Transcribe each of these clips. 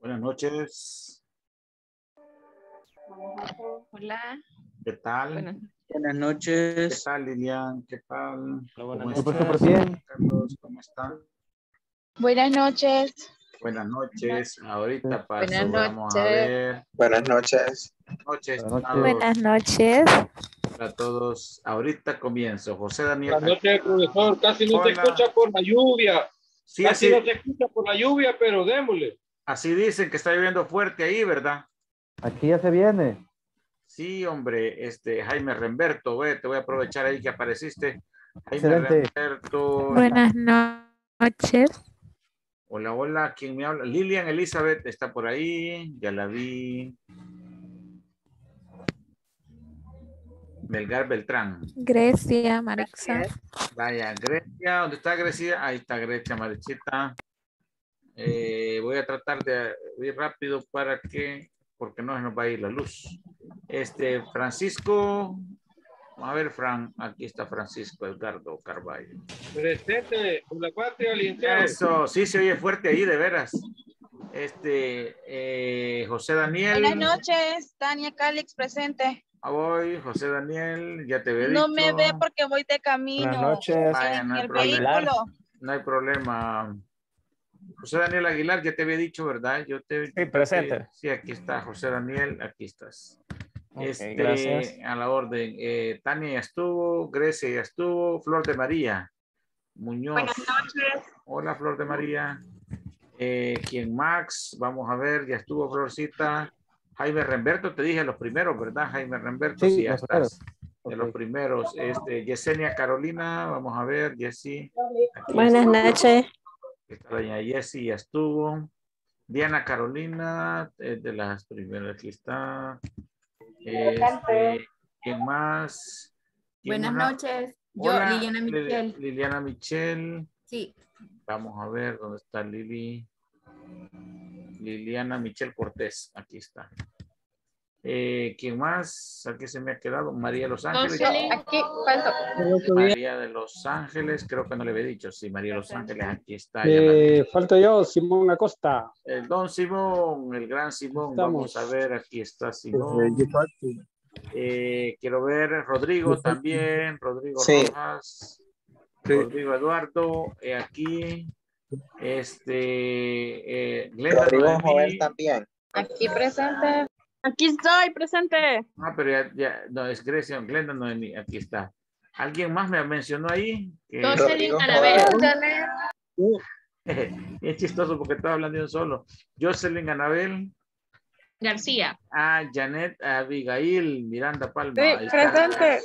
Buenas noches. Hola. ¿Qué tal? Buenas, noches. ¿Qué tal, Lilian? ¿Qué tal? buenas ¿Cómo Carlos, ¿cómo están? Buenas noches. Buenas noches. Ahorita paso. Vamos a ver. Buenas noches. Noches. Buenas noches. Para todos. Ahorita comienzo. José Daniel. Buenas noches, profesor. Casi no te escucha por la lluvia. Casi no se escucha por la lluvia, pero démosle. Así dicen que está lloviendo fuerte ahí, ¿verdad? Aquí ya se viene. Sí, hombre, este Jaime Remberto, te voy a aprovechar ahí que apareciste. Jaime Buenas noches. Hola, hola, ¿quién me habla? Lilian Elizabeth está por ahí, ya la vi. Belgar Beltrán. Grecia, Marixa. Vaya, Grecia, ¿dónde está Grecia? Ahí está Grecia, Marichita. Eh, voy a tratar de ir rápido para que, porque no nos va a ir la luz. Este, Francisco, a ver, Fran, aquí está Francisco Edgardo Carballo. Presente, patria licenciado. Eso, sí se oye fuerte ahí, de veras. Este, eh, José Daniel. Buenas noches, Tania Calix, presente. Ah, voy, José Daniel, ya te veo. No me ve porque voy de camino. Buenas noches. no, hay problema. no hay problema. José Daniel Aguilar, ya te había dicho, ¿verdad? Yo te, sí, presente. sí, aquí está, José Daniel, aquí estás. Este, gracias. A la orden. Eh, Tania ya estuvo, Grecia ya estuvo, Flor de María, Muñoz. Buenas noches. Hola, Flor de María. Eh, ¿Quién Max? Vamos a ver, ya estuvo Florcita. Jaime Remberto, te dije los primeros, ¿verdad? Jaime Remberto, sí, ya estás. De los primeros. Este, Yesenia Carolina, vamos a ver, Jessy. Buenas noches. Está doña Jessy ya estuvo. Diana Carolina, eh, de las primeras que está. Este, ¿Quién más? Buenas noches. Yo, Liliana Michel. Liliana Michel. Sí. Vamos a ver dónde está Lili. Liliana Michel Cortés. Aquí está. Eh, ¿Quién más? ¿A qué se me ha quedado? María de Los Ángeles. María de Los Ángeles, creo que no le había dicho. Sí, María de Los Ángeles, aquí está. Eh, yo, Simón Acosta. El don Simón, el gran Simón. Vamos a ver, aquí está Simón. Eh, eh, quiero ver Rodrigo también, Rodrigo Rojas, Rodrigo Eduardo, aquí. Este, Glenda también. Aquí presente. Aquí estoy, presente. Ah, pero ya, no, es Grecia, Glenda no aquí está. ¿Alguien más me mencionó ahí? Jocelyn uh, Anabel. es chistoso porque estaba hablando de solo. Jocelyn Anabel. García. Ah, Janet Abigail Miranda Palma. presente.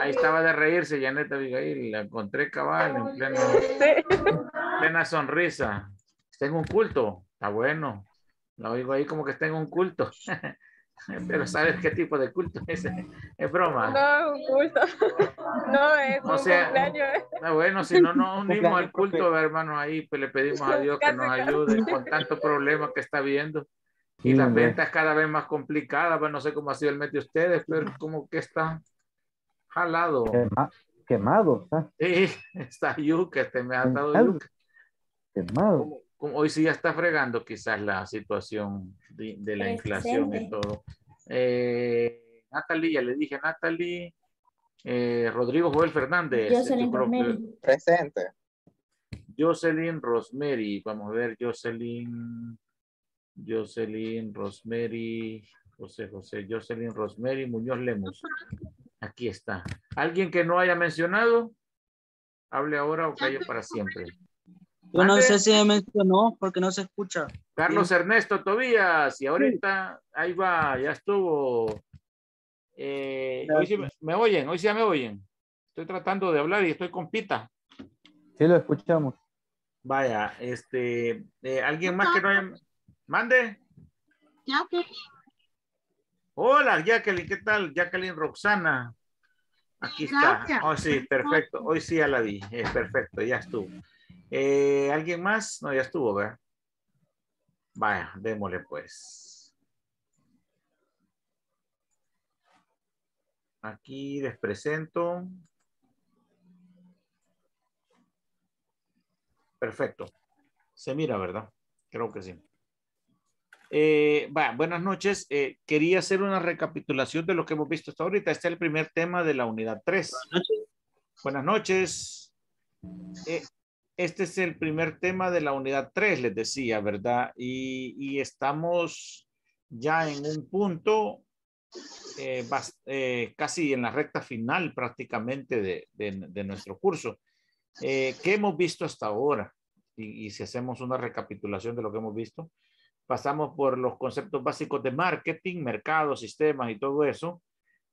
Ahí estaba de reírse Janet Abigail. La encontré cabal en plena sonrisa. Está un culto. Está bueno. Lo oigo ahí como que está en un culto. Pero ¿sabes qué tipo de culto es? ¿eh? Es broma. No, un culto. No, es un año, ¿eh? ah, bueno, si no nos unimos al culto, hermano, ahí pues, le pedimos a Dios que nos ayude con tantos problemas que está viendo. Y las ventas cada vez más complicadas, pues no sé cómo ha sido el mes ustedes, pero como que está jalado. Quemado, Sí, está yuca, te este, me ha dado yuca. Quemado hoy sí ya está fregando quizás la situación de, la inflación y todo. Eh, Natalie, ya le dije Natalie. Eh, Rodrigo Joel Fernández. Presente. Jocelyn Rosemary. Vamos a ver, Jocelyn. Jocelyn Rosemary. José José. Jocelyn Rosemary Muñoz Lemos Aquí está. ¿Alguien que no haya mencionado? Hable ahora o calle para siempre. Yo no sé si me mencionó porque no se escucha. Carlos Ernesto Tobías, y ahorita ahí va, ya estuvo. Eh, me, oyen, hoy sí ya me oyen. Estoy tratando de hablar y estoy con Pita. Sí, lo escuchamos. Vaya, este, eh, alguien más que no haya. Mande. Hola, Jacqueline, ¿qué tal? Jacqueline Roxana. Aquí está. Oh, sí, perfecto. Hoy sí ya la vi. Es perfecto, ya estuvo. Eh, ¿Alguien más? No, ya estuvo, ¿verdad? Vaya, démosle pues. Aquí les presento. Perfecto. Se mira, ¿verdad? Creo que sí. Eh, buenas noches. Eh, quería hacer una recapitulación de lo que hemos visto hasta ahorita. Este es el primer tema de la unidad 3. Buenas noches. Buenas noches. Eh, este es el primer tema de la unidad 3, les decía, ¿verdad? Y, estamos ya en un punto eh, eh, casi en la recta final prácticamente de, nuestro curso. Eh, ¿Qué hemos visto hasta ahora? Y, y, si hacemos una recapitulación de lo que hemos visto, pasamos por los conceptos básicos de marketing, mercado, sistemas y todo eso,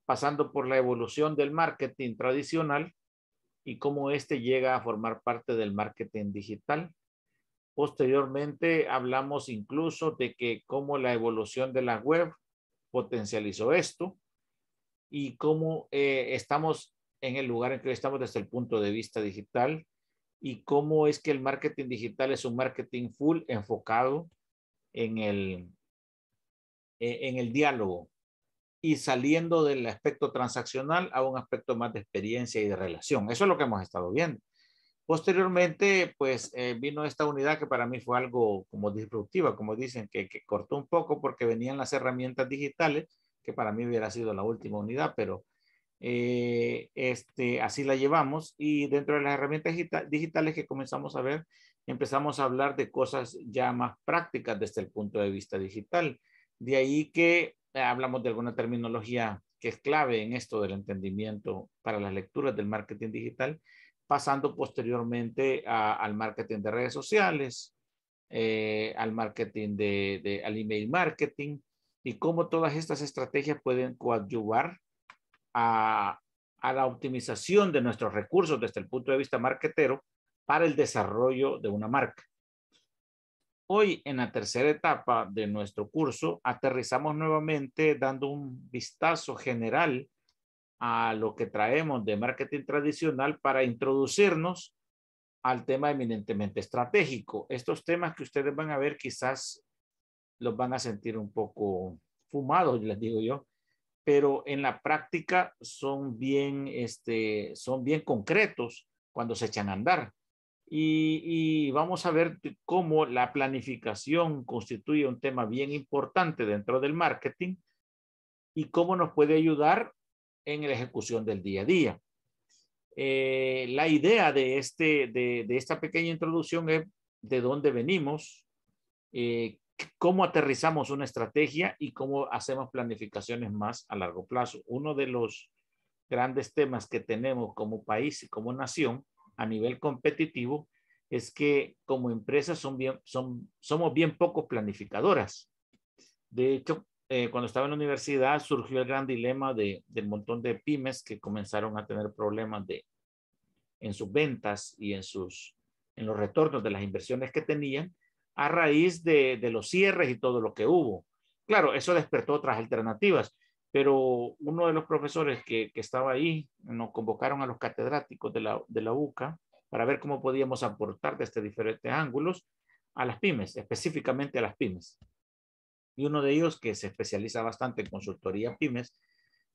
pasando por la evolución del marketing tradicional, y cómo éste llega a formar parte del marketing digital. Posteriormente hablamos incluso de que cómo la evolución de la web potencializó esto y cómo eh, estamos en el lugar en que estamos desde el punto de vista digital y cómo es que el marketing digital es un marketing full enfocado en el, e, en el diálogo, y saliendo del aspecto transaccional a un aspecto más de experiencia y de relación. Eso es lo que hemos estado viendo. Posteriormente, pues eh, vino esta unidad que para mí fue algo como disruptiva, como dicen, que, cortó un poco porque venían las herramientas digitales, que para mí hubiera sido la última unidad, pero eh, este, así la llevamos. Y dentro de las herramientas digitales que comenzamos a ver, empezamos a hablar de cosas ya más prácticas desde el punto de vista digital. De ahí que hablamos de alguna terminología que es clave en esto del entendimiento para las lecturas del marketing digital, pasando posteriormente al marketing de redes sociales, eh, al marketing de, al email marketing y cómo todas estas estrategias pueden coadyuvar a, a la optimización de nuestros recursos desde el punto de vista marketero para el desarrollo de una marca. Hoy, en la tercera etapa de nuestro curso, aterrizamos nuevamente dando un vistazo general a lo que traemos de marketing tradicional para introducirnos al tema eminentemente estratégico. Estos temas que ustedes van a ver quizás los van a sentir un poco fumados, les digo yo, pero en la práctica son bien, este, son bien concretos cuando se echan a andar. Y, vamos a ver cómo la planificación constituye un tema bien importante dentro del marketing y cómo nos puede ayudar en la ejecución del día a día. Eh, la idea este, de, esta pequeña introducción es de dónde venimos, eh, cómo aterrizamos una estrategia y cómo hacemos planificaciones más a largo plazo. Uno de los grandes temas que tenemos como país y como nación a nivel competitivo es que como empresas somos bien poco planificadoras. De hecho, eh, cuando estaba en la universidad surgió el gran dilema del montón de pymes que comenzaron a tener problemas de, en sus ventas y en, sus, en los retornos de las inversiones que tenían a raíz de, de los cierres y todo lo que hubo. Claro, eso despertó otras alternativas, pero uno de los profesores que, que, estaba ahí, nos convocaron a los catedráticos de la, UCA para ver cómo podíamos aportar desde diferentes ángulos a las pymes, específicamente a las pymes. Y uno de ellos, que se especializa bastante en consultoría pymes,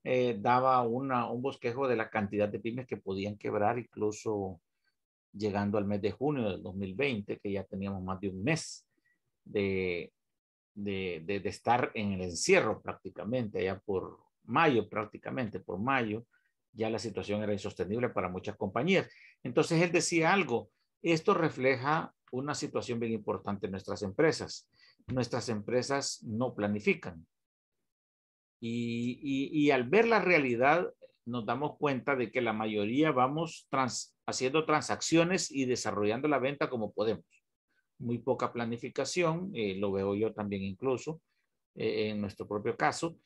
eh, daba un bosquejo de la cantidad de pymes que podían quebrar, incluso llegando al mes de junio del 2020, que ya teníamos más de un mes de, de, estar en el encierro prácticamente, ya por mayo prácticamente, por mayo, ya la situación era insostenible para muchas compañías. Entonces él decía algo, esto refleja una situación bien importante en nuestras empresas. Nuestras empresas no planifican. Y, al ver la realidad, nos damos cuenta de que la mayoría vamos haciendo transacciones y desarrollando la venta como podemos muy poca planificación, eh, lo veo yo también incluso eh, en nuestro propio caso,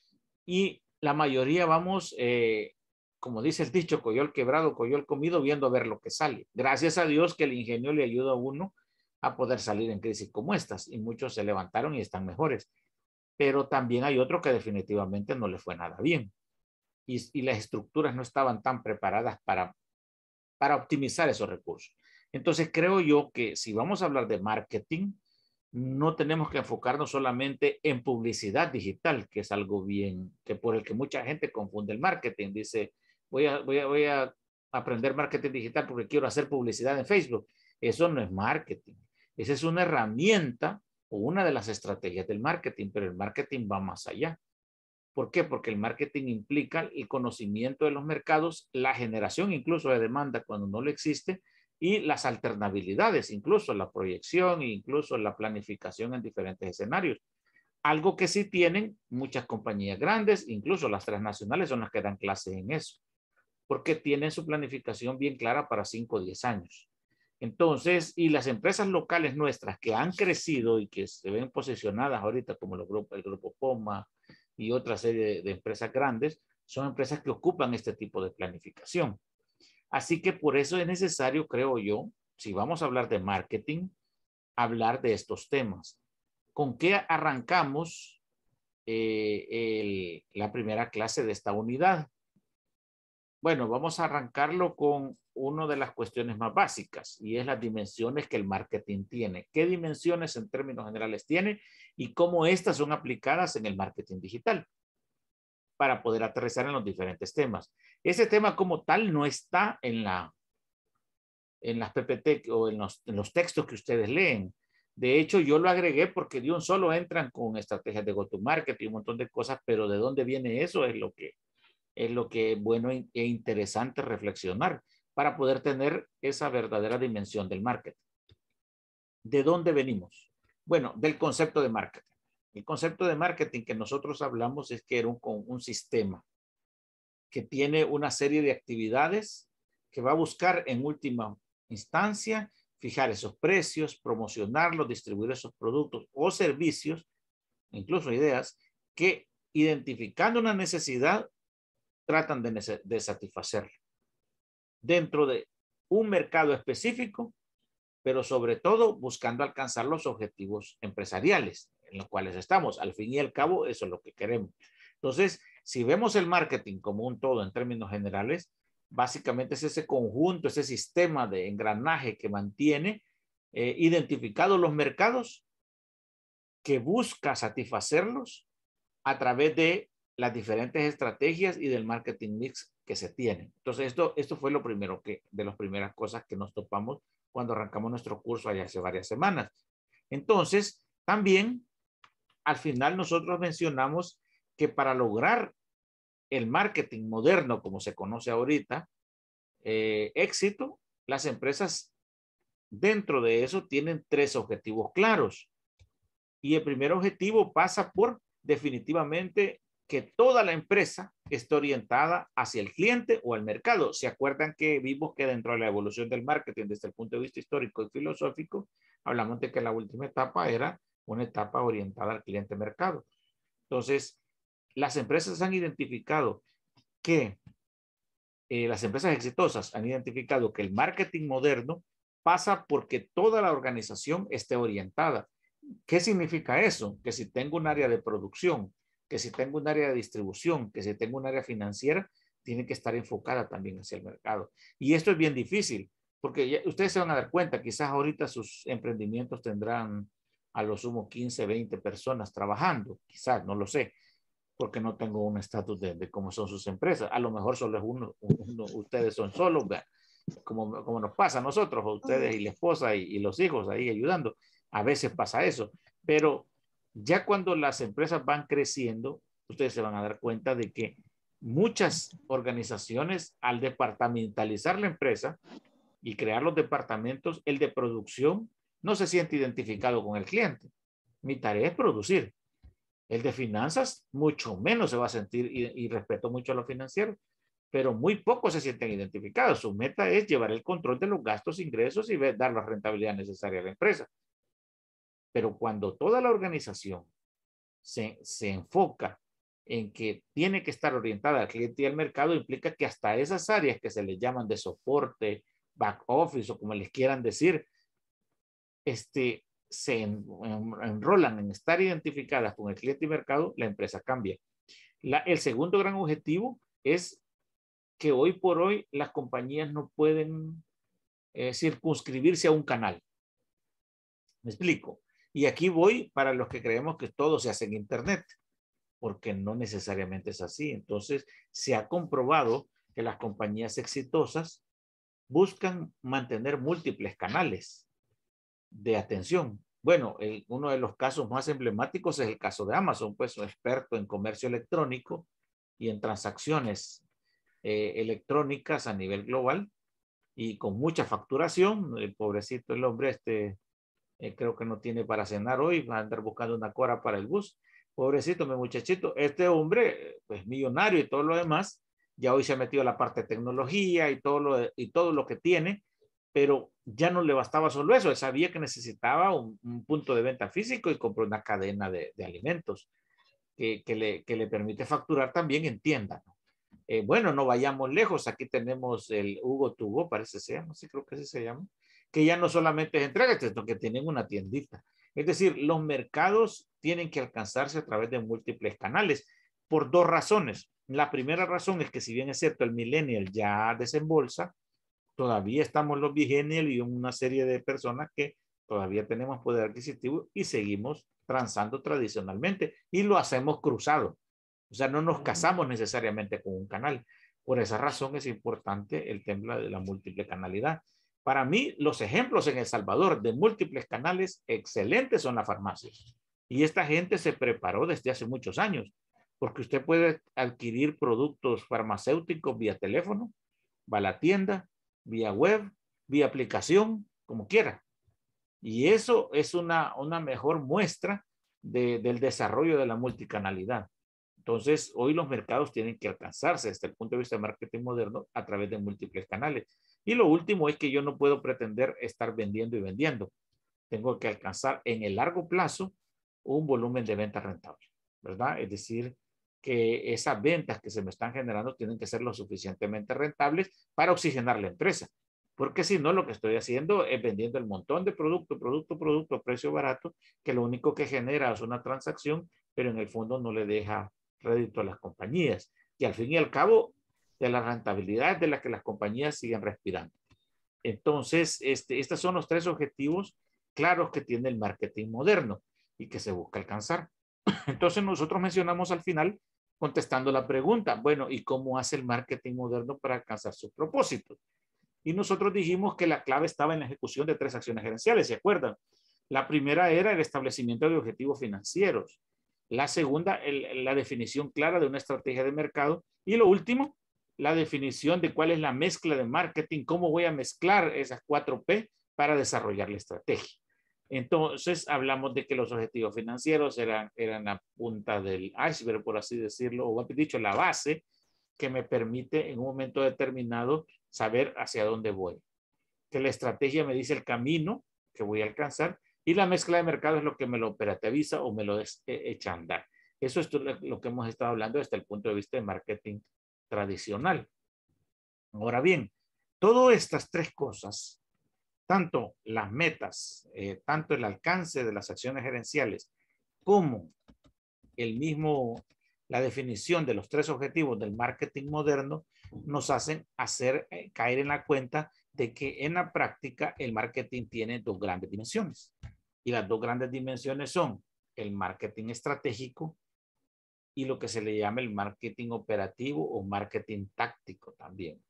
y la mayoría vamos, eh, como dice el dicho, el quebrado, el comido, viendo a ver lo que sale. Gracias a Dios que el ingenio le ayuda a uno a poder salir en crisis como estas, y muchos se levantaron y están mejores, pero también hay otro que definitivamente no le fue nada bien, y, y las estructuras no estaban tan preparadas para optimizar esos recursos. Entonces creo yo que si vamos a hablar de marketing, no tenemos que enfocarnos solamente en publicidad digital, que es algo bien, que por el que mucha gente confunde el marketing. Dice, voy a, voy a, aprender marketing digital porque quiero hacer publicidad en Facebook. Eso no es marketing. Esa es una herramienta o una de las estrategias del marketing, pero el marketing va más allá. ¿Por qué? Porque el marketing implica el conocimiento de los mercados, la generación incluso de demanda cuando no lo existe y las alternabilidades, incluso la proyección e incluso la planificación en diferentes escenarios. Algo que sí tienen muchas compañías grandes, incluso las transnacionales son las que dan clases en eso, porque tienen su planificación bien clara para 5 o 10 años. Entonces, y las empresas locales nuestras que han crecido y que se ven posicionadas ahorita como el Grupo POMA y otra serie de empresas grandes, son empresas que ocupan este tipo de planificación. Así que por eso es necesario, creo yo, si vamos a hablar de marketing, hablar de estos temas. ¿Con qué arrancamos eh, la primera clase de esta unidad? Bueno, vamos a arrancarlo con una de las cuestiones más básicas y es las dimensiones que el marketing tiene. ¿Qué dimensiones en términos generales tiene y cómo estas son aplicadas en el marketing digital? para poder aterrizar en los diferentes temas. Ese tema como tal no está en, la, en las PPT o en los, textos que ustedes leen. De hecho, yo lo agregué porque de un solo entran con estrategias de go-to-market y un montón de cosas, pero de dónde viene eso es lo que es lo que es bueno e interesante reflexionar para poder tener esa verdadera dimensión del marketing. ¿De dónde venimos? Bueno, del concepto de marketing. El concepto de marketing que nosotros hablamos es que era un, sistema que tiene una serie de actividades que va a buscar en última instancia fijar esos precios, promocionarlos, distribuir esos productos o servicios, incluso ideas, que identificando una necesidad tratan de, de dentro de un mercado específico, pero sobre todo buscando alcanzar los objetivos empresariales en los cuales estamos. Al fin y al cabo, eso es lo que queremos. Entonces, si vemos el marketing como un todo en términos generales, básicamente es ese conjunto, ese sistema de engranaje que mantiene eh, identificados los mercados, que busca satisfacerlos a través de las diferentes estrategias y del marketing mix que se tiene. Entonces, esto, esto fue lo primero que, de las primeras cosas que nos topamos cuando arrancamos nuestro curso allá hace varias semanas. Entonces, también al final nosotros mencionamos que para lograr el marketing moderno, como se conoce ahorita, eh, éxito, las empresas dentro de eso tienen tres objetivos claros. Y el primer objetivo pasa por definitivamente que toda la empresa esté orientada hacia el cliente o al mercado. ¿Se acuerdan que vimos que dentro de la evolución del marketing desde el punto de vista histórico y filosófico, hablamos de que la última etapa era una etapa orientada al cliente mercado. Entonces, las empresas han identificado que eh, las empresas exitosas han identificado que el marketing moderno pasa porque toda la organización esté orientada. ¿Qué significa eso? Que si tengo un área de producción, que si tengo un área de distribución, que si tengo un área financiera, tiene que estar enfocada también hacia el mercado. Y esto es bien difícil, porque ustedes se van a dar cuenta, quizás ahorita sus emprendimientos tendrán a lo sumo 15, 20 personas trabajando, quizás, no lo sé, porque no tengo un estatus de, cómo son sus empresas. A lo mejor solo es uno, ustedes son solos, como, nos pasa a nosotros, a ustedes y la esposa y, y los hijos ahí ayudando. A veces pasa eso, pero ya cuando las empresas van creciendo, ustedes se van a dar cuenta de que muchas organizaciones al departamentalizar la empresa y crear los departamentos, el de producción no se siente identificado con el cliente. Mi tarea es producir. El de finanzas mucho menos se va a sentir, y, respeto mucho a los financieros, pero muy pocos se sienten identificados. Su meta es llevar el control de los gastos, ingresos y dar la rentabilidad necesaria a la empresa. Pero cuando toda la organización se, se enfoca en que tiene que estar orientada al cliente y al mercado implica que hasta esas áreas que se les llaman de soporte, back office o como les quieran decir, este, se enrolan en estar identificadas con el cliente y mercado, la empresa cambia. el segundo gran objetivo es que hoy por hoy las compañías no pueden eh, circunscribirse a un canal. Me explico. Y aquí voy para los que creemos que todo se hace en Internet, porque no necesariamente es así. Entonces, se ha comprobado que las compañías exitosas buscan mantener múltiples canales de atención. Bueno, uno de los casos más emblemáticos es el caso de Amazon, pues un experto en comercio electrónico y en transacciones eh, electrónicas a nivel global y con mucha facturación. El eh, pobrecito, el hombre este, eh, creo que no tiene para cenar hoy, va a andar buscando una cora para el bus. Pobrecito, mi muchachito, este hombre, pues millonario y todo lo demás, ya hoy se ha metido a la parte de tecnología y todo lo, y todo lo que tiene pero ya no le bastaba solo eso, sabía que necesitaba un, punto de venta físico y compró una cadena de, alimentos que, le, permite facturar también en tienda. Eh, bueno, no vayamos lejos, aquí tenemos el Hugo Tubo, parece ser, no sé, creo que así se llama, que ya no solamente es entrega, sino que tienen una tiendita. Es decir, los mercados tienen que alcanzarse a través de múltiples canales por dos razones. La primera razón es que si bien es cierto, el millennial ya desembolsa, todavía estamos los biennial y una serie de personas que todavía tenemos poder adquisitivo y seguimos transando tradicionalmente y lo hacemos cruzado. O sea, no nos casamos necesariamente con un canal. Por esa razón es importante el tema de la múltiple canalidad. Para mí, los ejemplos en El Salvador de múltiples canales excelentes son las farmacias. Y esta gente se preparó desde hace muchos años, porque usted puede adquirir productos farmacéuticos vía teléfono, va a la tienda, vía web, vía aplicación, como quiera. Y eso es una, una mejor muestra del desarrollo de la multicanalidad. Entonces, hoy los mercados tienen que alcanzarse desde el punto de vista de marketing moderno a través de múltiples canales. Y lo último es que yo no puedo pretender estar vendiendo y vendiendo. Tengo que alcanzar en el largo plazo un volumen de venta rentable, ¿verdad? Es decir, que esas ventas que se me están generando tienen que ser lo suficientemente rentables para oxigenar la empresa. Porque si no, lo que estoy haciendo es vendiendo el montón de producto, producto, producto a precio barato, que lo único que genera es una transacción, pero en el fondo no le deja rédito a las compañías. Y al fin y al cabo, de la rentabilidad de la que las compañías siguen respirando. Entonces, este, estos son los tres objetivos claros que tiene el marketing moderno y que se busca alcanzar. Entonces, nosotros mencionamos al final contestando la pregunta, bueno, ¿y cómo hace el marketing moderno para alcanzar sus propósito? Y nosotros dijimos que la clave estaba en la ejecución de tres acciones gerenciales, ¿se acuerdan? La primera era el establecimiento de objetivos financieros. La segunda, la definición clara de una estrategia de mercado. Y lo último, la definición de cuál es la mezcla de marketing, cómo voy a mezclar esas cuatro P para desarrollar la estrategia. Entonces hablamos de que los objetivos financieros eran, eran la punta del iceberg, por así decirlo, o dicho, la base que me permite en un momento determinado saber hacia dónde voy. Que la estrategia me dice el camino que voy a alcanzar y la mezcla de mercado es lo que me lo operativiza o me lo e, echa a andar. Eso es lo que hemos estado hablando desde el punto de vista de marketing tradicional. Ahora bien, todas estas tres cosas tanto las metas, eh, tanto el alcance de las acciones gerenciales, como el mismo, la definición de los tres objetivos del marketing moderno, nos hacen hacer eh, caer en la cuenta de que en la práctica el marketing tiene dos grandes dimensiones. Y las dos grandes dimensiones son el marketing estratégico y lo que se le llama el marketing operativo o marketing táctico también.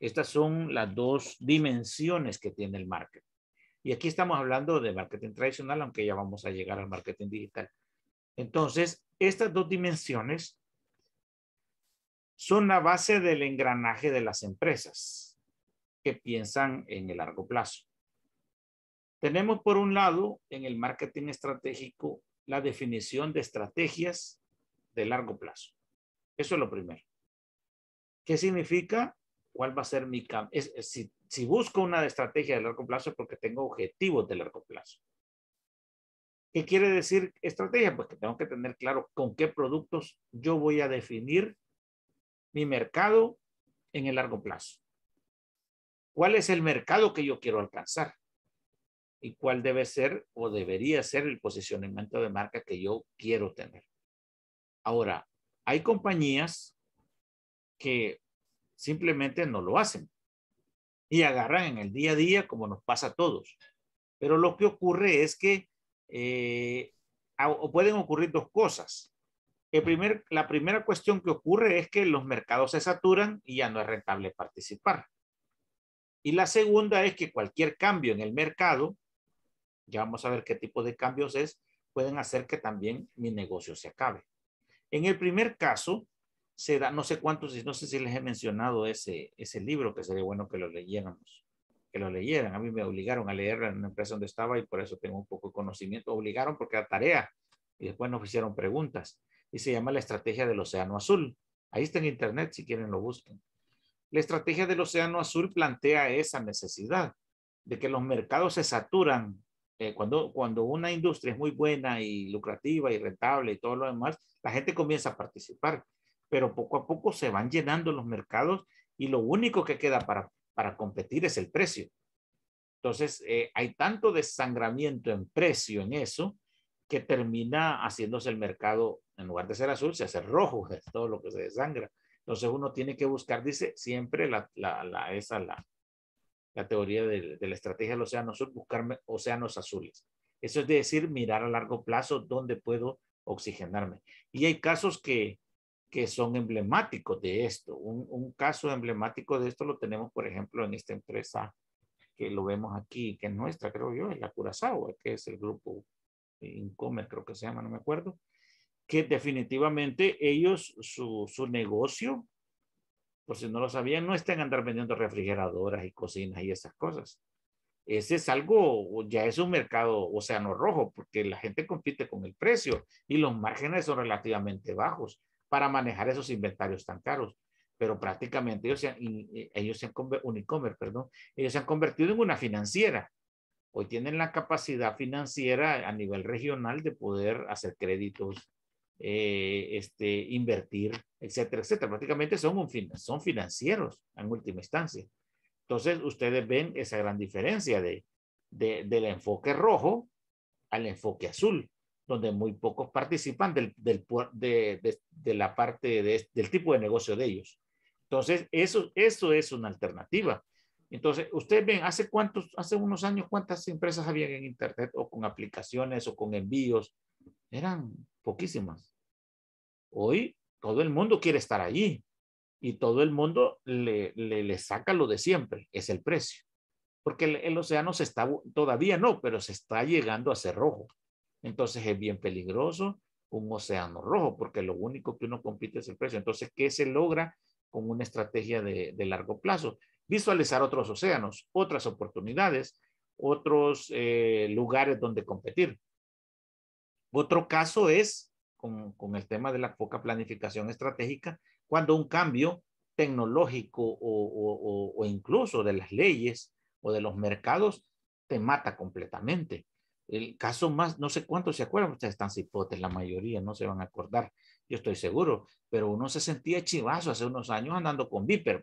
Estas son las dos dimensiones que tiene el marketing. Y aquí estamos hablando de marketing tradicional, aunque ya vamos a llegar al marketing digital. Entonces, estas dos dimensiones son la base del engranaje de las empresas que piensan en el largo plazo. Tenemos por un lado en el marketing estratégico la definición de estrategias de largo plazo. Eso es lo primero. ¿Qué significa? cuál va a ser mi cambio. si, si, busco una estrategia de largo plazo es porque tengo objetivos de largo plazo. ¿Qué quiere decir estrategia? Pues que tengo que tener claro con qué productos yo voy a definir mi mercado en el largo plazo. ¿Cuál es el mercado que yo quiero alcanzar? ¿Y cuál debe ser o debería ser el posicionamiento de marca que yo quiero tener? Ahora, hay compañías que simplemente no lo hacen y agarran en el día a día como nos pasa a todos. Pero lo que ocurre es que eh, pueden ocurrir dos cosas. El primer, la primera cuestión que ocurre es que los mercados se saturan y ya no es rentable participar. Y la segunda es que cualquier cambio en el mercado, ya vamos a ver qué tipo de cambios es, pueden hacer que también mi negocio se acabe. En el primer caso, no sé cuántos, no sé si les he mencionado ese, ese libro, que sería bueno que lo leyéramos, que lo leyeran. A mí me obligaron a leerlo en una empresa donde estaba y por eso tengo un poco de conocimiento. Obligaron porque era tarea y después nos hicieron preguntas. Y se llama La Estrategia del Océano Azul. Ahí está en internet, si quieren lo busquen. La estrategia del Océano Azul plantea esa necesidad de que los mercados se saturan. Eh, cuando, cuando una industria es muy buena y lucrativa y rentable y todo lo demás, la gente comienza a participar pero poco a poco se van llenando los mercados y lo único que queda para, para competir es el precio. Entonces, eh, hay tanto desangramiento en precio en eso que termina haciéndose el mercado, en lugar de ser azul, se hace rojo, es todo lo que se desangra. Entonces, uno tiene que buscar, dice, siempre la, la, esa, la, la teoría de, la estrategia del océano sur, buscar océanos azules. Eso es decir, mirar a largo plazo dónde puedo oxigenarme. Y hay casos que, que son emblemáticos de esto. Un, un, caso emblemático de esto lo tenemos, por ejemplo, en esta empresa que lo vemos aquí, que es nuestra, creo yo, es la Curazao, que es el grupo Income, creo que se llama, no me acuerdo, que definitivamente ellos, su, su negocio, por si no lo sabían, no está en andar vendiendo refrigeradoras y cocinas y esas cosas. Ese es algo, ya es un mercado océano rojo, porque la gente compite con el precio y los márgenes son relativamente bajos para manejar esos inventarios tan caros. Pero prácticamente ellos se han, ellos se han, perdón, ellos se han convertido en una financiera. Hoy tienen la capacidad financiera a nivel regional de poder hacer créditos, eh, este, invertir, etcétera, etcétera. Prácticamente son, son financieros en última instancia. Entonces, ustedes ven esa gran diferencia de, del enfoque rojo al enfoque azul donde muy pocos participan del, de, la parte del tipo de negocio de ellos. Entonces, eso, eso es una alternativa. Entonces, ustedes ven, hace cuántos, hace unos años, cuántas empresas habían en Internet o con aplicaciones o con envíos. Eran poquísimas. Hoy todo el mundo quiere estar allí y todo el mundo le, saca lo de siempre, es el precio. Porque el, el océano se está, todavía no, pero se está llegando a ser rojo. Entonces es bien peligroso un océano rojo, porque lo único que uno compite es el precio. Entonces, ¿qué se logra con una estrategia de, largo plazo? Visualizar otros océanos, otras oportunidades, otros eh, lugares donde competir. Otro caso es con, el tema de la poca planificación estratégica, cuando un cambio tecnológico o incluso de las leyes o de los mercados te mata completamente. El caso más, no sé cuántos se acuerdan, ustedes están cipotes, la mayoría no se van a acordar, yo estoy seguro, pero uno se sentía chivazo hace unos años andando con Viper,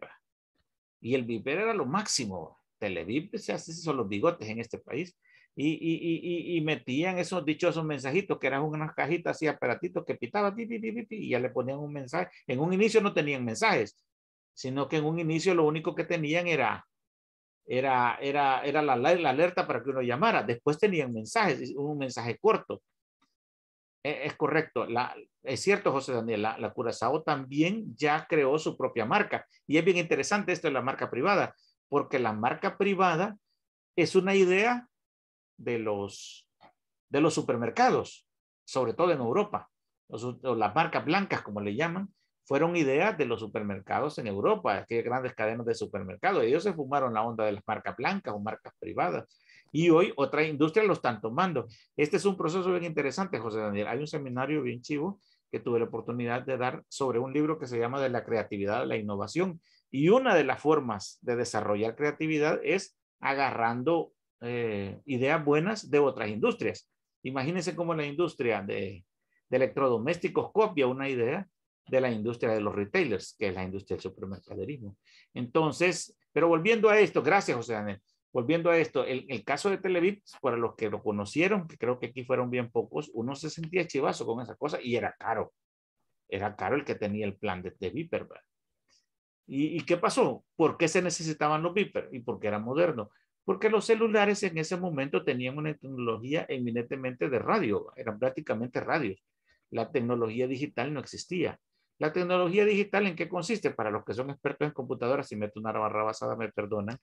y el Viper era lo máximo. Televip se hace son los bigotes en este país. Y, y, y, metían esos dichosos mensajitos que eran unas cajitas así aparatitos que pitaban y ya le ponían un mensaje. En un inicio no tenían mensajes, sino que en un inicio lo único que tenían era era, era, la, alerta para que uno llamara. Después tenían mensajes, un mensaje corto. E, es, correcto, es cierto, José Daniel, la, la, Curazao también ya creó su propia marca. Y es bien interesante esto de la marca privada, porque la marca privada es una idea de los, de los supermercados, sobre todo en Europa. las marcas blancas, como le llaman, fueron ideas de los supermercados en Europa, aquellas grandes cadenas de supermercados. Ellos se fumaron la onda de las marcas blancas o marcas privadas. Y hoy otra industria lo están tomando. Este es un proceso bien interesante, José Daniel. Hay un seminario bien chivo que tuve la oportunidad de dar sobre un libro que se llama De la creatividad a la innovación. Y una de las formas de desarrollar creatividad es agarrando eh, ideas buenas de otras industrias. Imagínense cómo la industria de electrodomésticos copia una idea de la industria de los retailers, que es la industria del supermercaderismo. Entonces, pero volviendo a esto, gracias José Daniel, volviendo a esto, el, caso de Televit, para los que lo conocieron, que creo que aquí fueron bien pocos, uno se sentía chivazo con esa cosa y era caro. Era caro el que tenía el plan de, de ¿Y, ¿Y qué pasó? ¿Por qué se necesitaban los Viper? ¿Y por qué era moderno? porque los celulares en ese momento tenían una tecnología eminentemente de radio, eran prácticamente radios. La tecnología digital no existía. La tecnología digital, ¿en qué consiste? Para los que son expertos en computadoras, si meto una barra basada, me perdonan.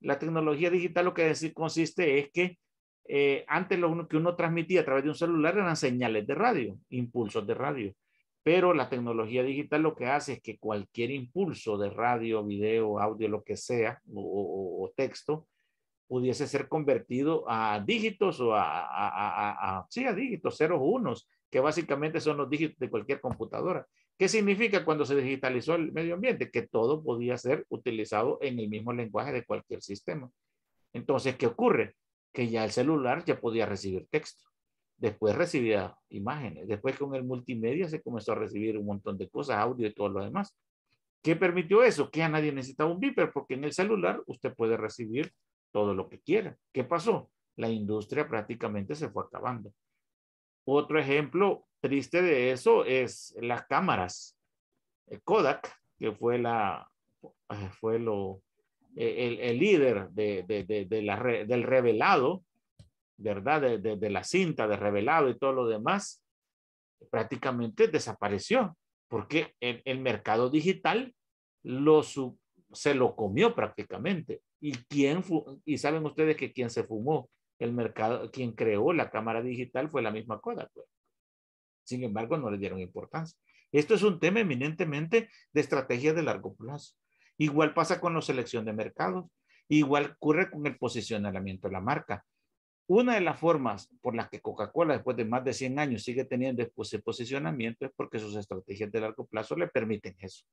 La tecnología digital lo que decir consiste es que eh, antes lo que uno transmitía a través de un celular eran señales de radio, impulsos de radio. Pero la tecnología digital lo que hace es que cualquier impulso de radio, video, audio, lo que sea, o, texto, pudiese ser convertido a dígitos o a, sí, a, dígitos, ceros unos, que básicamente son los dígitos de cualquier computadora. ¿Qué significa cuando se digitalizó el medio ambiente? Que todo podía ser utilizado en el mismo lenguaje de cualquier sistema. Entonces, ¿qué ocurre? Que ya el celular ya podía recibir texto. Después recibía imágenes. Después con el multimedia se comenzó a recibir un montón de cosas, audio y todo lo demás. ¿Qué permitió eso? Que a nadie necesitaba un beeper porque en el celular usted puede recibir todo lo que quiera. ¿Qué pasó? La industria prácticamente se fue acabando. Otro ejemplo triste de eso es las cámaras. Eh, Kodak, que fue, la, eh, fue lo, eh, el, líder de, de, de, la, del revelado, ¿verdad? De, la cinta, de revelado y todo lo demás, prácticamente desapareció, porque el, el mercado digital lo, se lo comió prácticamente. ¿Y, quién y saben ustedes que quién se fumó el mercado, quien creó la cámara digital fue la misma Kodak. Sin embargo, no le dieron importancia. Esto es un tema eminentemente de estrategia de largo plazo. Igual pasa con la selección de mercados. Igual ocurre con el posicionamiento de la marca. Una de las formas por las que Coca-Cola, después de más de 100 años, sigue teniendo ese posicionamiento es porque sus estrategias de largo plazo le permiten eso.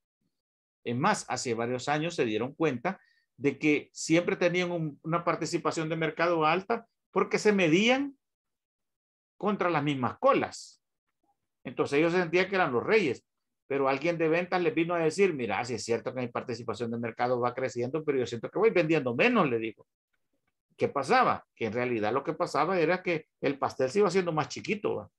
Es más, hace varios años se dieron cuenta de que siempre tenían una participación de mercado alta porque se medían contra las mismas colas. Entonces ellos sentían que eran los reyes, pero alguien de ventas les vino a decir, mira, si es cierto que mi participación de mercado va creciendo, pero yo siento que voy vendiendo menos, le digo. ¿Qué pasaba? Que en realidad lo que pasaba era que el pastel se iba haciendo más chiquito. ¿va?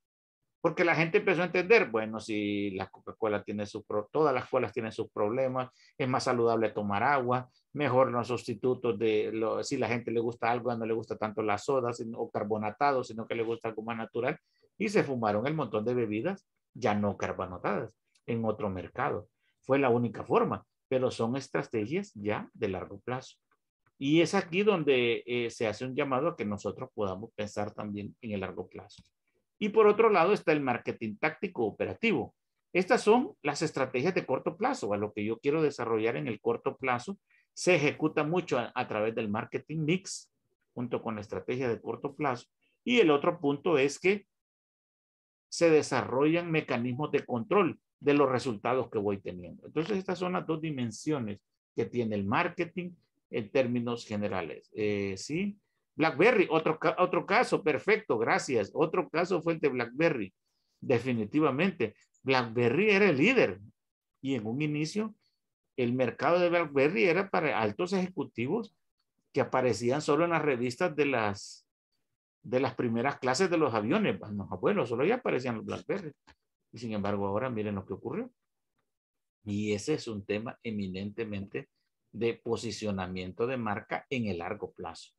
Porque la gente empezó a entender, bueno, si la Coca-Cola tiene sus, todas las colas tienen sus problemas, es más saludable tomar agua, mejor los sustitutos de, si la gente le gusta algo, no le gusta tanto las sodas o carbonatados, sino que le gusta algo más natural, y se fumaron el montón de bebidas ya no carbonatadas en otro mercado. Fue la única forma, pero son estrategias ya de largo plazo. Y es aquí donde eh, se hace un llamado a que nosotros podamos pensar también en el largo plazo. Y por otro lado está el marketing táctico operativo. Estas son las estrategias de corto plazo, a lo que yo quiero desarrollar en el corto plazo. Se ejecuta mucho a, través del marketing mix, junto con la estrategia de corto plazo. Y el otro punto es que se desarrollan mecanismos de control de los resultados que voy teniendo. Entonces, estas son las dos dimensiones que tiene el marketing en términos generales. Eh, sí, BlackBerry, otro, otro caso, perfecto, gracias. Otro caso fue el de BlackBerry, definitivamente. BlackBerry era el líder y en un inicio el mercado de BlackBerry era para altos ejecutivos que aparecían solo en las revistas de las, de las primeras clases de los aviones. Bueno, solo ya aparecían los BlackBerry. Y sin embargo, ahora miren lo que ocurrió. Y ese es un tema eminentemente de posicionamiento de marca en el largo plazo.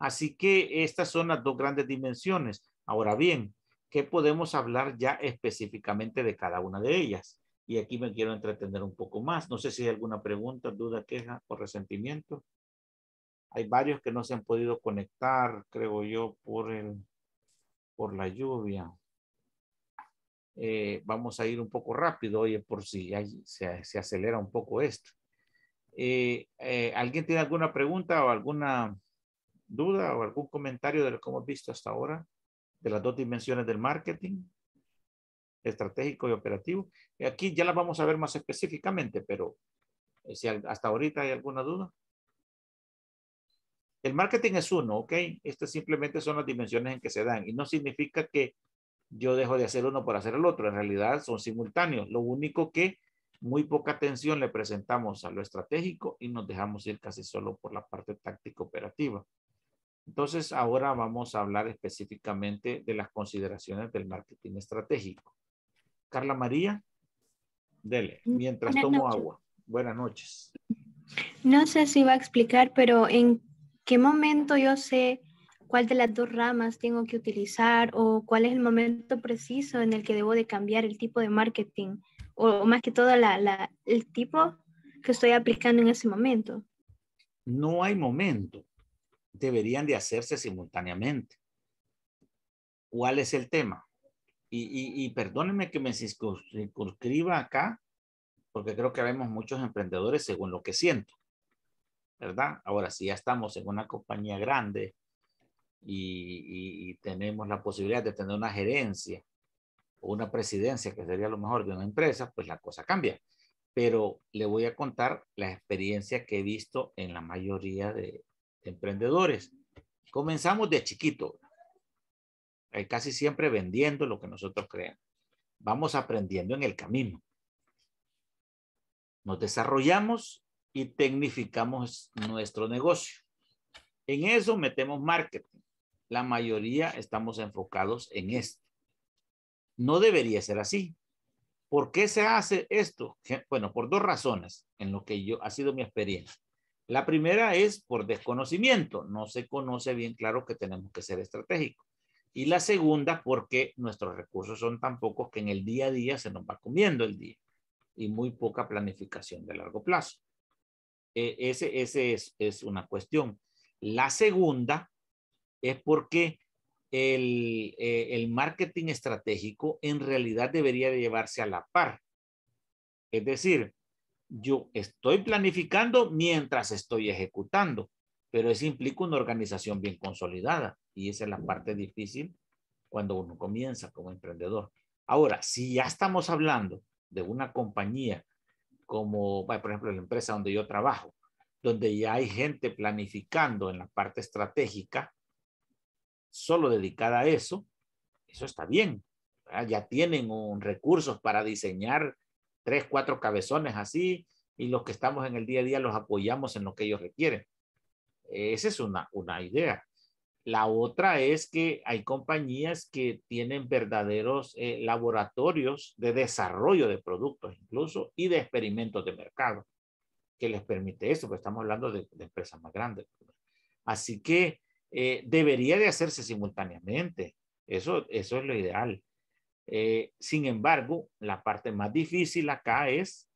Así que estas son las dos grandes dimensiones. Ahora bien, ¿qué podemos hablar ya específicamente de cada una de ellas? Y aquí me quiero entretener un poco más. No sé si hay alguna pregunta, duda, queja o resentimiento. Hay varios que no se han podido conectar, creo yo, por, por la lluvia. Eh, vamos a ir un poco rápido, oye, por si se, acelera un poco esto. Eh, eh, ¿Alguien tiene alguna pregunta o alguna duda o algún comentario de lo que hemos visto hasta ahora, de las dos dimensiones del marketing, estratégico y operativo. aquí ya las vamos a ver más específicamente, pero eh, si hasta ahorita hay alguna duda. El marketing es uno, ¿ok? Estas simplemente son las dimensiones en que se dan y no significa que yo dejo de hacer uno por hacer el otro. En realidad son simultáneos. Lo único que muy poca atención le presentamos a lo estratégico y nos dejamos ir casi solo por la parte táctica operativa. Entonces, ahora vamos a hablar específicamente de las consideraciones del marketing estratégico. Carla María, dele, mm, mientras tomo agua. Buenas noches. No sé si va a explicar, pero ¿en qué momento yo sé cuál de las dos ramas tengo que utilizar o cuál es el momento preciso en el que debo de cambiar el tipo de marketing o más que todo el tipo que estoy aplicando en ese momento? No hay momento deberían de hacerse simultáneamente. ¿Cuál es el tema? Y, y, perdónenme que me circunscriba acá, porque creo que vemos muchos emprendedores según lo que siento, ¿verdad? Ahora, si ya estamos en una compañía grande y, y tenemos la posibilidad de tener una gerencia o una presidencia, que sería lo mejor de una empresa, pues la cosa cambia pero le voy a contar la experiencia que he visto en la mayoría de, emprendedores. Comenzamos de chiquito, eh, casi siempre vendiendo lo que nosotros creamos. Vamos aprendiendo en el camino. Nos desarrollamos y tecnificamos nuestro negocio. En eso metemos marketing. La mayoría estamos enfocados en esto. No debería ser así. ¿Por qué se hace esto? Bueno, por dos razones en lo que yo ha sido mi experiencia. La primera es por desconocimiento, no se conoce bien claro que tenemos que ser estratégicos. Y la segunda, porque nuestros recursos son tan pocos que en el día a día se nos va comiendo el día y muy poca planificación de largo plazo. E-, ese, es, una cuestión. La segunda es porque el, eh, marketing estratégico en realidad debería llevarse a la par. Es decir, yo estoy planificando mientras estoy ejecutando, pero eso implica una organización bien consolidada y esa es la parte difícil cuando uno comienza como emprendedor. Ahora, si ya estamos hablando de una compañía como, por ejemplo, la empresa donde yo trabajo, donde ya hay gente planificando en la parte estratégica, solo dedicada a eso, eso está bien. Ya tienen un, recursos para diseñar tres, cuatro cabezones así, y los que estamos en el día a día los apoyamos en lo que ellos requieren. Esa es una, una idea. La otra es que hay compañías que tienen verdaderos eh, laboratorios de desarrollo de productos incluso y de experimentos de mercado que les permite eso, porque estamos hablando de, empresas más grandes. Así que eh, debería de hacerse simultáneamente. Eso, eso es lo ideal. Eh, sin embargo, la parte más difícil acá es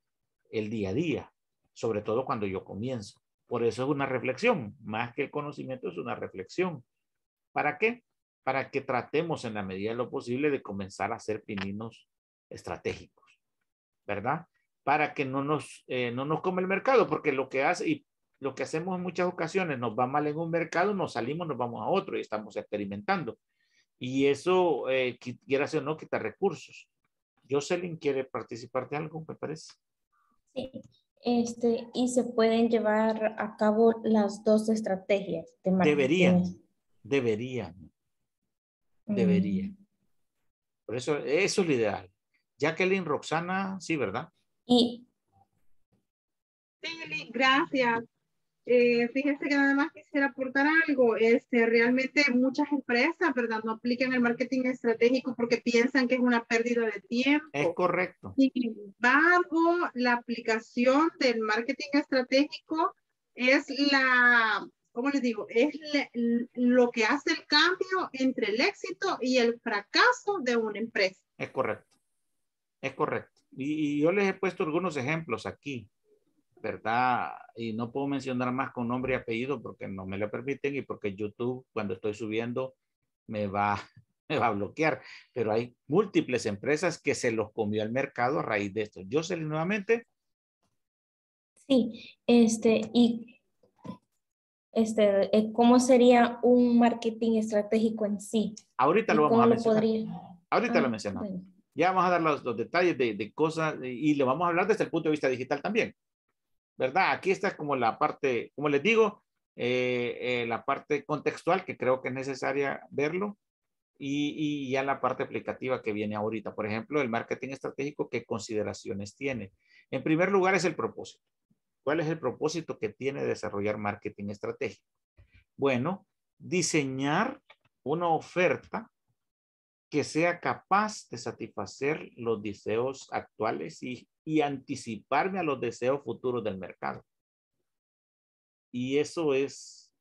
el día a día, sobre todo cuando yo comienzo. Por eso es una reflexión, más que el conocimiento es una reflexión. ¿Para qué? Para que tratemos en la medida de lo posible de comenzar a hacer pininos estratégicos, ¿verdad? Para que no nos, eh, no nos come el mercado, porque lo que hace y lo que hacemos en muchas ocasiones nos va mal en un mercado, nos salimos, nos vamos a otro y estamos experimentando. Y eso, eh, quiera quieras o no, quita recursos. Jocelyn quiere participar de algo, me parece. Sí, este, y se pueden llevar a cabo las dos estrategias. deberían, deberían, mm. deberían. Por eso, eso es lo ideal. Jacqueline, Roxana, sí, ¿verdad? Y. Sí, gracias. Eh, fíjense que nada más quisiera aportar algo. Este, realmente muchas empresas, ¿verdad? No aplican el marketing estratégico porque piensan que es una pérdida de tiempo. Es correcto. Sin embargo, la aplicación del marketing estratégico es la, ¿cómo les digo? Es lo que hace el cambio entre el éxito y el fracaso de una empresa. Es correcto. Es correcto. y yo les he puesto algunos ejemplos aquí. ¿verdad? Y no puedo mencionar más con nombre y apellido porque no me lo permiten y porque YouTube cuando estoy subiendo me va, me va a bloquear. Pero hay múltiples empresas que se los comió al mercado a raíz de esto. Jocelyn, nuevamente. Sí, este, y este, eh, ¿cómo sería un marketing estratégico en sí? Ahorita lo vamos a mencionar. Ahorita lo ah, mencionamos. Ya vamos a dar los, detalles de, cosas y, le vamos a hablar desde el punto de vista digital también. ¿verdad? Aquí está como la parte, como les digo, eh, eh, la parte contextual que creo que es necesaria verlo y, y, ya la parte aplicativa que viene ahorita. Por ejemplo, el marketing estratégico, ¿qué consideraciones tiene? En primer lugar es el propósito. ¿Cuál es el propósito que tiene desarrollar marketing estratégico? Bueno, diseñar una oferta que sea capaz de satisfacer los deseos actuales y y anticiparme a los deseos futuros del mercado. Y eso es,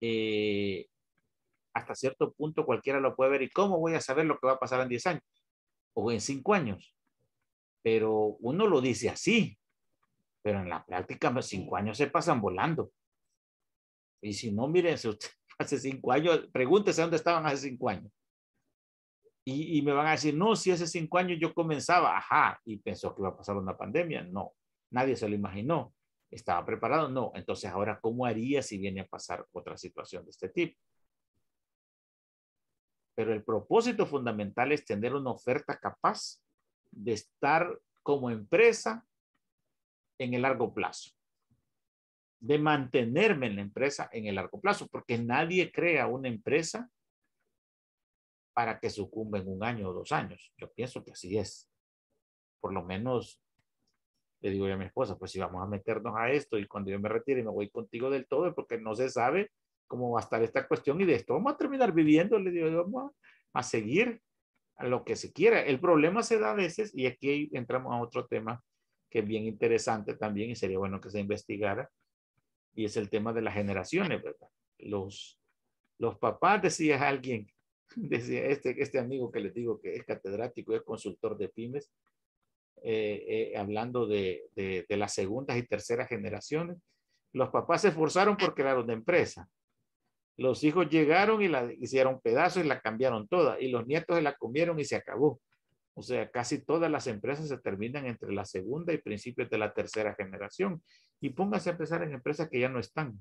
eh, hasta cierto punto cualquiera lo puede ver. ¿Y cómo voy a saber lo que va a pasar en 10 años? O en 5 años. Pero uno lo dice así, pero en la práctica los pues, 5 años se pasan volando. Y si no, miren, si usted hace 5 años, pregúntese dónde estaban hace 5 años. Y, me van a decir, no, si hace cinco años yo comenzaba, ajá, y pensó que iba a pasar una pandemia, no, nadie se lo imaginó, estaba preparado, no, entonces ahora, ¿cómo haría si viene a pasar otra situación de este tipo? Pero el propósito fundamental es tener una oferta capaz de estar como empresa en el largo plazo, de mantenerme en la empresa en el largo plazo, porque nadie crea una empresa para que sucumben en un año o dos años. Yo pienso que así es. Por lo menos le digo a mi esposa, pues si vamos a meternos a esto y cuando yo me retire me voy contigo del todo porque no se sabe cómo va a estar esta cuestión y de esto vamos a terminar viviendo, le digo vamos a, seguir a lo que se quiera. El problema se da a veces y aquí entramos a otro tema que es bien interesante también y sería bueno que se investigara y es el tema de las generaciones, ¿verdad? Los, los papás, decía alguien, decía este, este amigo que les digo que es catedrático, es consultor de pymes, eh, eh, hablando de, de, las segundas y terceras generaciones, los papás se esforzaron por crear una empresa. Los hijos llegaron y la hicieron pedazos y la cambiaron toda. Y los nietos se la comieron y se acabó. O sea, casi todas las empresas se terminan entre la segunda y principios de la tercera generación. Y póngase a empezar en empresas que ya no están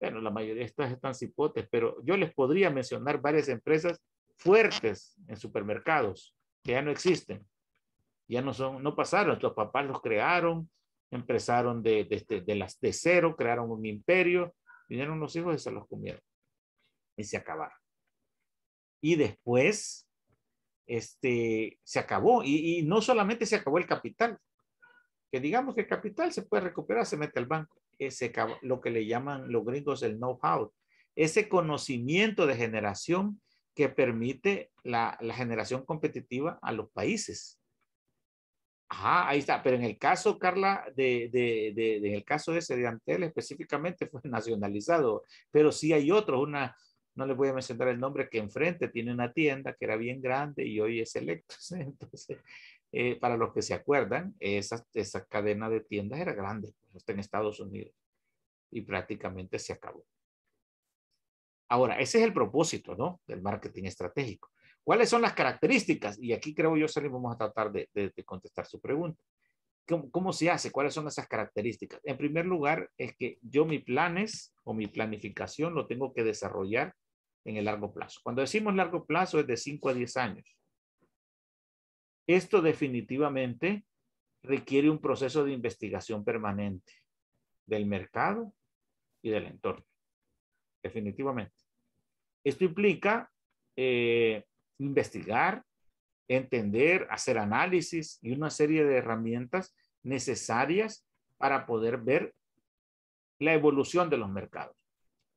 bueno, la mayoría de estas están cipotes, pero yo les podría mencionar varias empresas fuertes en supermercados que ya no existen, ya no son, no pasaron, nuestros papás los crearon, empezaron este, de, las, de cero, crearon un imperio, vinieron los hijos y se los comieron y se acabaron. Y después, este, se acabó y no solamente se acabó el capital, que digamos que el capital se puede recuperar, se mete al banco ese, lo que le llaman los gringos el know-how, ese conocimiento de generación que permite la, la, generación competitiva a los países. Ajá, ahí está. Pero en el caso, Carla, de, de, de, en el caso ese de Antel específicamente fue nacionalizado, pero sí hay otro, una, no les voy a mencionar el nombre, que enfrente tiene una tienda que era bien grande y hoy es electro. Entonces, eh, para los que se acuerdan, esa, esa cadena de tiendas era grande, está pues, en Estados Unidos, y prácticamente se acabó. Ahora, ese es el propósito, ¿no? Del marketing estratégico. ¿Cuáles son las características? Y aquí creo yo, Salim, vamos a tratar de, contestar su pregunta. ¿Cómo, ¿Cómo, se hace? ¿Cuáles son esas características? En primer lugar, es que yo mis planes o mi planificación lo tengo que desarrollar en el largo plazo. Cuando decimos largo plazo es de 5 a 10 años. Esto definitivamente requiere un proceso de investigación permanente del mercado y del entorno. Definitivamente. Esto implica eh, investigar, entender, hacer análisis y una serie de herramientas necesarias para poder ver la evolución de los mercados.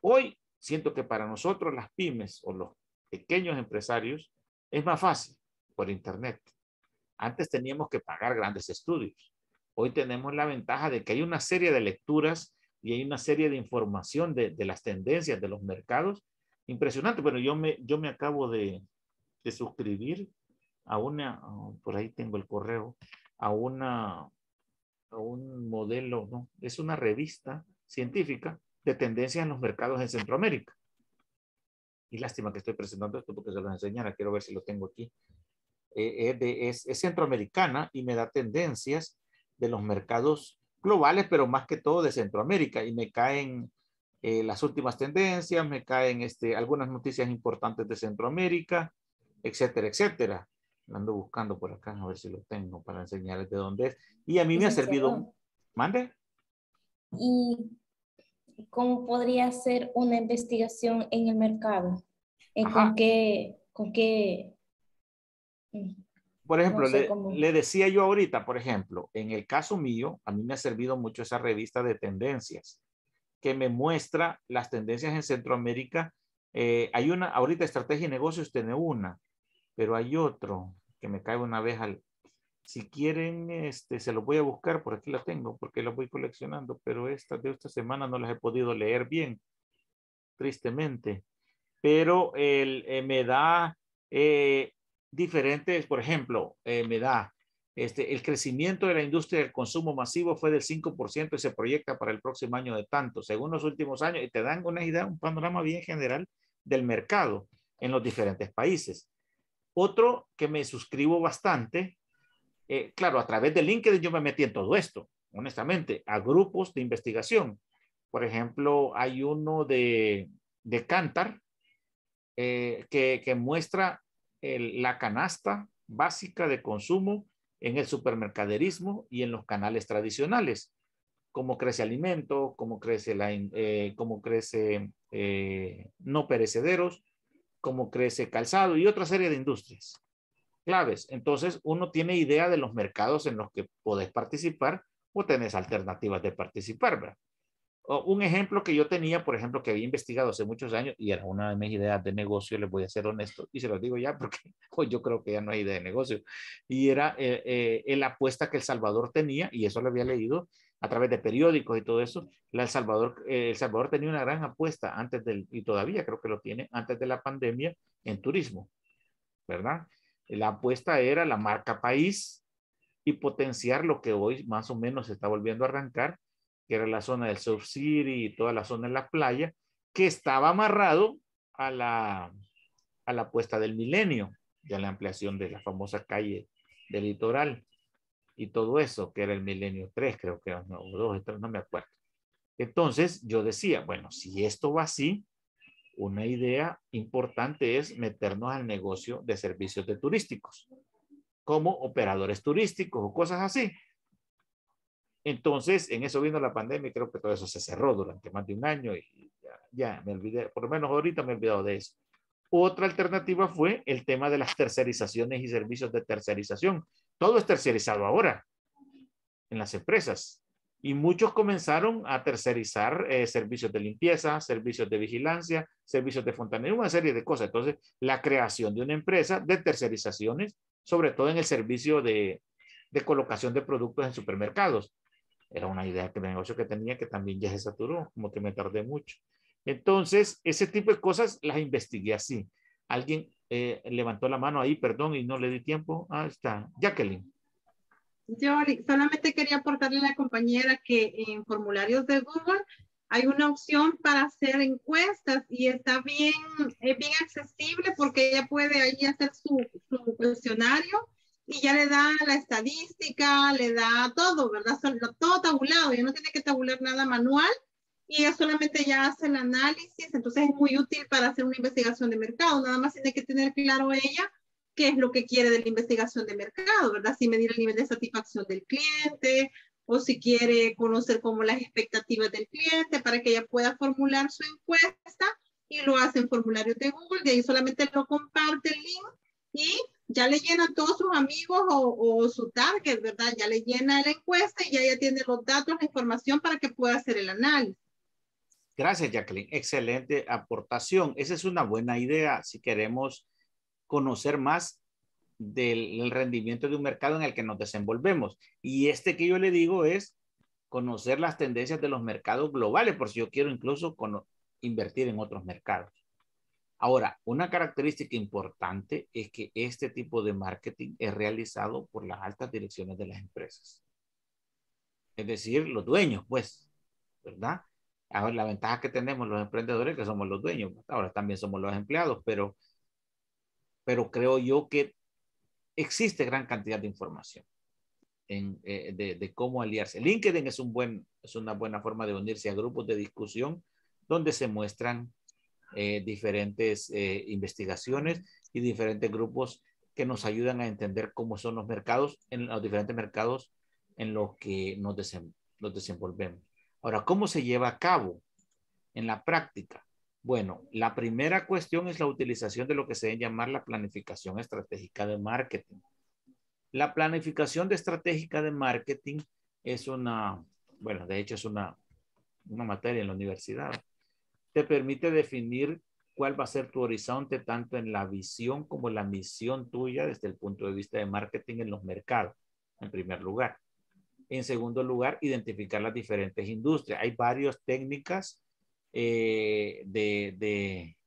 Hoy siento que para nosotros las pymes o los pequeños empresarios es más fácil por Internet. Antes teníamos que pagar grandes estudios. Hoy tenemos la ventaja de que hay una serie de lecturas y hay una serie de información de, las tendencias de los mercados. Impresionante, pero yo me, yo me acabo de, suscribir a una, oh, por ahí tengo el correo, a una, a un modelo, ¿no? Es una revista científica de tendencias en los mercados en Centroamérica. Y lástima que estoy presentando esto porque se lo enseñara, quiero ver si lo tengo aquí. Eh, eh, es, es, centroamericana y me da tendencias de los mercados globales, pero más que todo de Centroamérica. Y me caen eh, las últimas tendencias, me caen este, algunas noticias importantes de Centroamérica, etcétera, etcétera. Ando buscando por acá, a ver si lo tengo para enseñarles de dónde es. Y a mí me ha servido. ¿Mande? ¿Y cómo podría hacer una investigación en el mercado? ¿Con qué, ¿Con qué por ejemplo, le, decía yo ahorita, por ejemplo, en el caso mío, a mí me ha servido mucho esa revista de tendencias, que me muestra las tendencias en Centroamérica. Eh, hay una, ahorita Estrategia y Negocios tiene una, pero hay otro que me cae una vez al... Si quieren, este, se lo voy a buscar, por aquí la tengo, porque la voy coleccionando, pero estas de esta semana no las he podido leer bien, tristemente. Pero el, eh, me da eh, diferentes, por ejemplo, eh, me da este, el crecimiento de la industria del consumo masivo fue del 5% y se proyecta para el próximo año de tanto, según los últimos años, y te dan una idea, un panorama bien general del mercado en los diferentes países. Otro que me suscribo bastante, eh, claro, a través de LinkedIn yo me metí en todo esto, honestamente, a grupos de investigación. Por ejemplo, hay uno de, de Cantar eh, que, que muestra la canasta básica de consumo en el supermercaderismo y en los canales tradicionales, como crece alimento, como crece, eh, crece eh, no perecederos, como crece calzado y otra serie de industrias claves. Entonces, uno tiene idea de los mercados en los que podés participar o tenés alternativas de participar un ejemplo que yo tenía, por ejemplo, que había investigado hace muchos años y era una de mis ideas de negocio, les voy a ser honesto y se los digo ya porque pues, yo creo que ya no hay idea de negocio, y era eh, eh, la apuesta que El Salvador tenía, y eso lo había leído a través de periódicos y todo eso, el, Salvador, eh, el Salvador tenía una gran apuesta antes del, y todavía creo que lo tiene, antes de la pandemia en turismo, ¿verdad? La apuesta era la marca país y potenciar lo que hoy más o menos está volviendo a arrancar que era la zona del South City y toda la zona de la playa, que estaba amarrado a la, a la puesta del milenio ya la ampliación de la famosa calle del litoral y todo eso, que era el milenio 3, creo que era, no, 2, 3, no me acuerdo. Entonces yo decía, bueno, si esto va así, una idea importante es meternos al negocio de servicios de turísticos, como operadores turísticos o cosas así. Entonces, en eso vino la pandemia y creo que todo eso se cerró durante más de un año y ya, me olvidé, por lo menos ahorita me he olvidado de eso. Otra alternativa fue el tema de las tercerizaciones y servicios de tercerización. Todo es tercerizado ahora en las empresas y muchos comenzaron a tercerizar eh, servicios de limpieza, servicios de vigilancia, servicios de fontanería, una serie de cosas. Entonces, la creación de una empresa de tercerizaciones, sobre todo en el servicio de colocación de productos en supermercados. Era una idea de negocio que tenía que también ya se saturó, como que me tardé mucho. Entonces, ese tipo de cosas las investigué así. Alguien eh, levantó la mano ahí, perdón, y no le di tiempo. Ahí está. Jacqueline. Yo solamente quería aportarle a la compañera que en formularios de Google hay una opción para hacer encuestas y está bien, es eh, bien accesible porque ella puede ahí hacer su, su cuestionario y ya le da la estadística, le da todo, ¿verdad? Todo tabulado, ya no tiene que tabular nada manual y ya solamente ya hace el análisis, entonces es muy útil para hacer una investigación de mercado, nada más tiene que tener claro ella qué es lo que quiere de la investigación de mercado, ¿verdad? Si medir el nivel de satisfacción del cliente o si quiere conocer como las expectativas del cliente para que ella pueda formular su encuesta y lo hace en formulario de Google, y ahí solamente lo comparte el link y ya le llena a todos sus amigos o, su target, ¿verdad? Ya le llena la encuesta y ya, ya tiene los datos, la información para que pueda hacer el análisis. Gracias, Jacqueline. Excelente aportación. Esa es una buena idea si queremos conocer más del rendimiento de un mercado en el que nos desenvolvemos. Y este que yo le digo es conocer las tendencias de los mercados globales, por si yo quiero incluso invertir en otros mercados. Ahora, una característica importante es que este tipo de marketing es realizado por las altas direcciones de las empresas. Es decir, los dueños, pues, ¿verdad? Ahora, la ventaja que tenemos los emprendedores es que somos los dueños, ahora también somos los empleados, pero, pero creo yo que existe gran cantidad de información eh, de, de, cómo aliarse. LinkedIn es, un buen, es una buena forma de unirse a grupos de discusión donde se muestran eh, diferentes eh, investigaciones y diferentes grupos que nos ayudan a entender cómo son los mercados, en los diferentes mercados en los que nos, desenvolvemos. Ahora, ¿cómo se lleva a cabo en la práctica? Bueno, la primera cuestión es la utilización de lo que se debe llamar la planificación estratégica de marketing. La planificación de estratégica de marketing es una, bueno, de hecho es una, una materia en la universidad te permite definir cuál va a ser tu horizonte tanto en la visión como la misión tuya desde el punto de vista de marketing en los mercados, en primer lugar. En segundo lugar, identificar las diferentes industrias. Hay varias técnicas eh, de, de,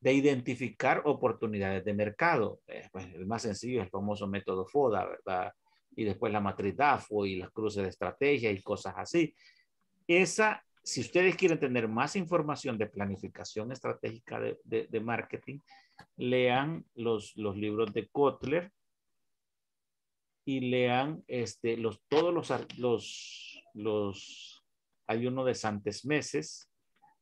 de, identificar oportunidades de mercado. Eh, pues el más sencillo es el famoso método FODA, ¿verdad? Y después la matriz DAFO y las cruces de estrategia y cosas así. Esa si ustedes quieren tener más información de planificación estratégica de, marketing, lean los, los, libros de Kotler y lean este, los, todos los, los, los, hay uno de Santes Meses,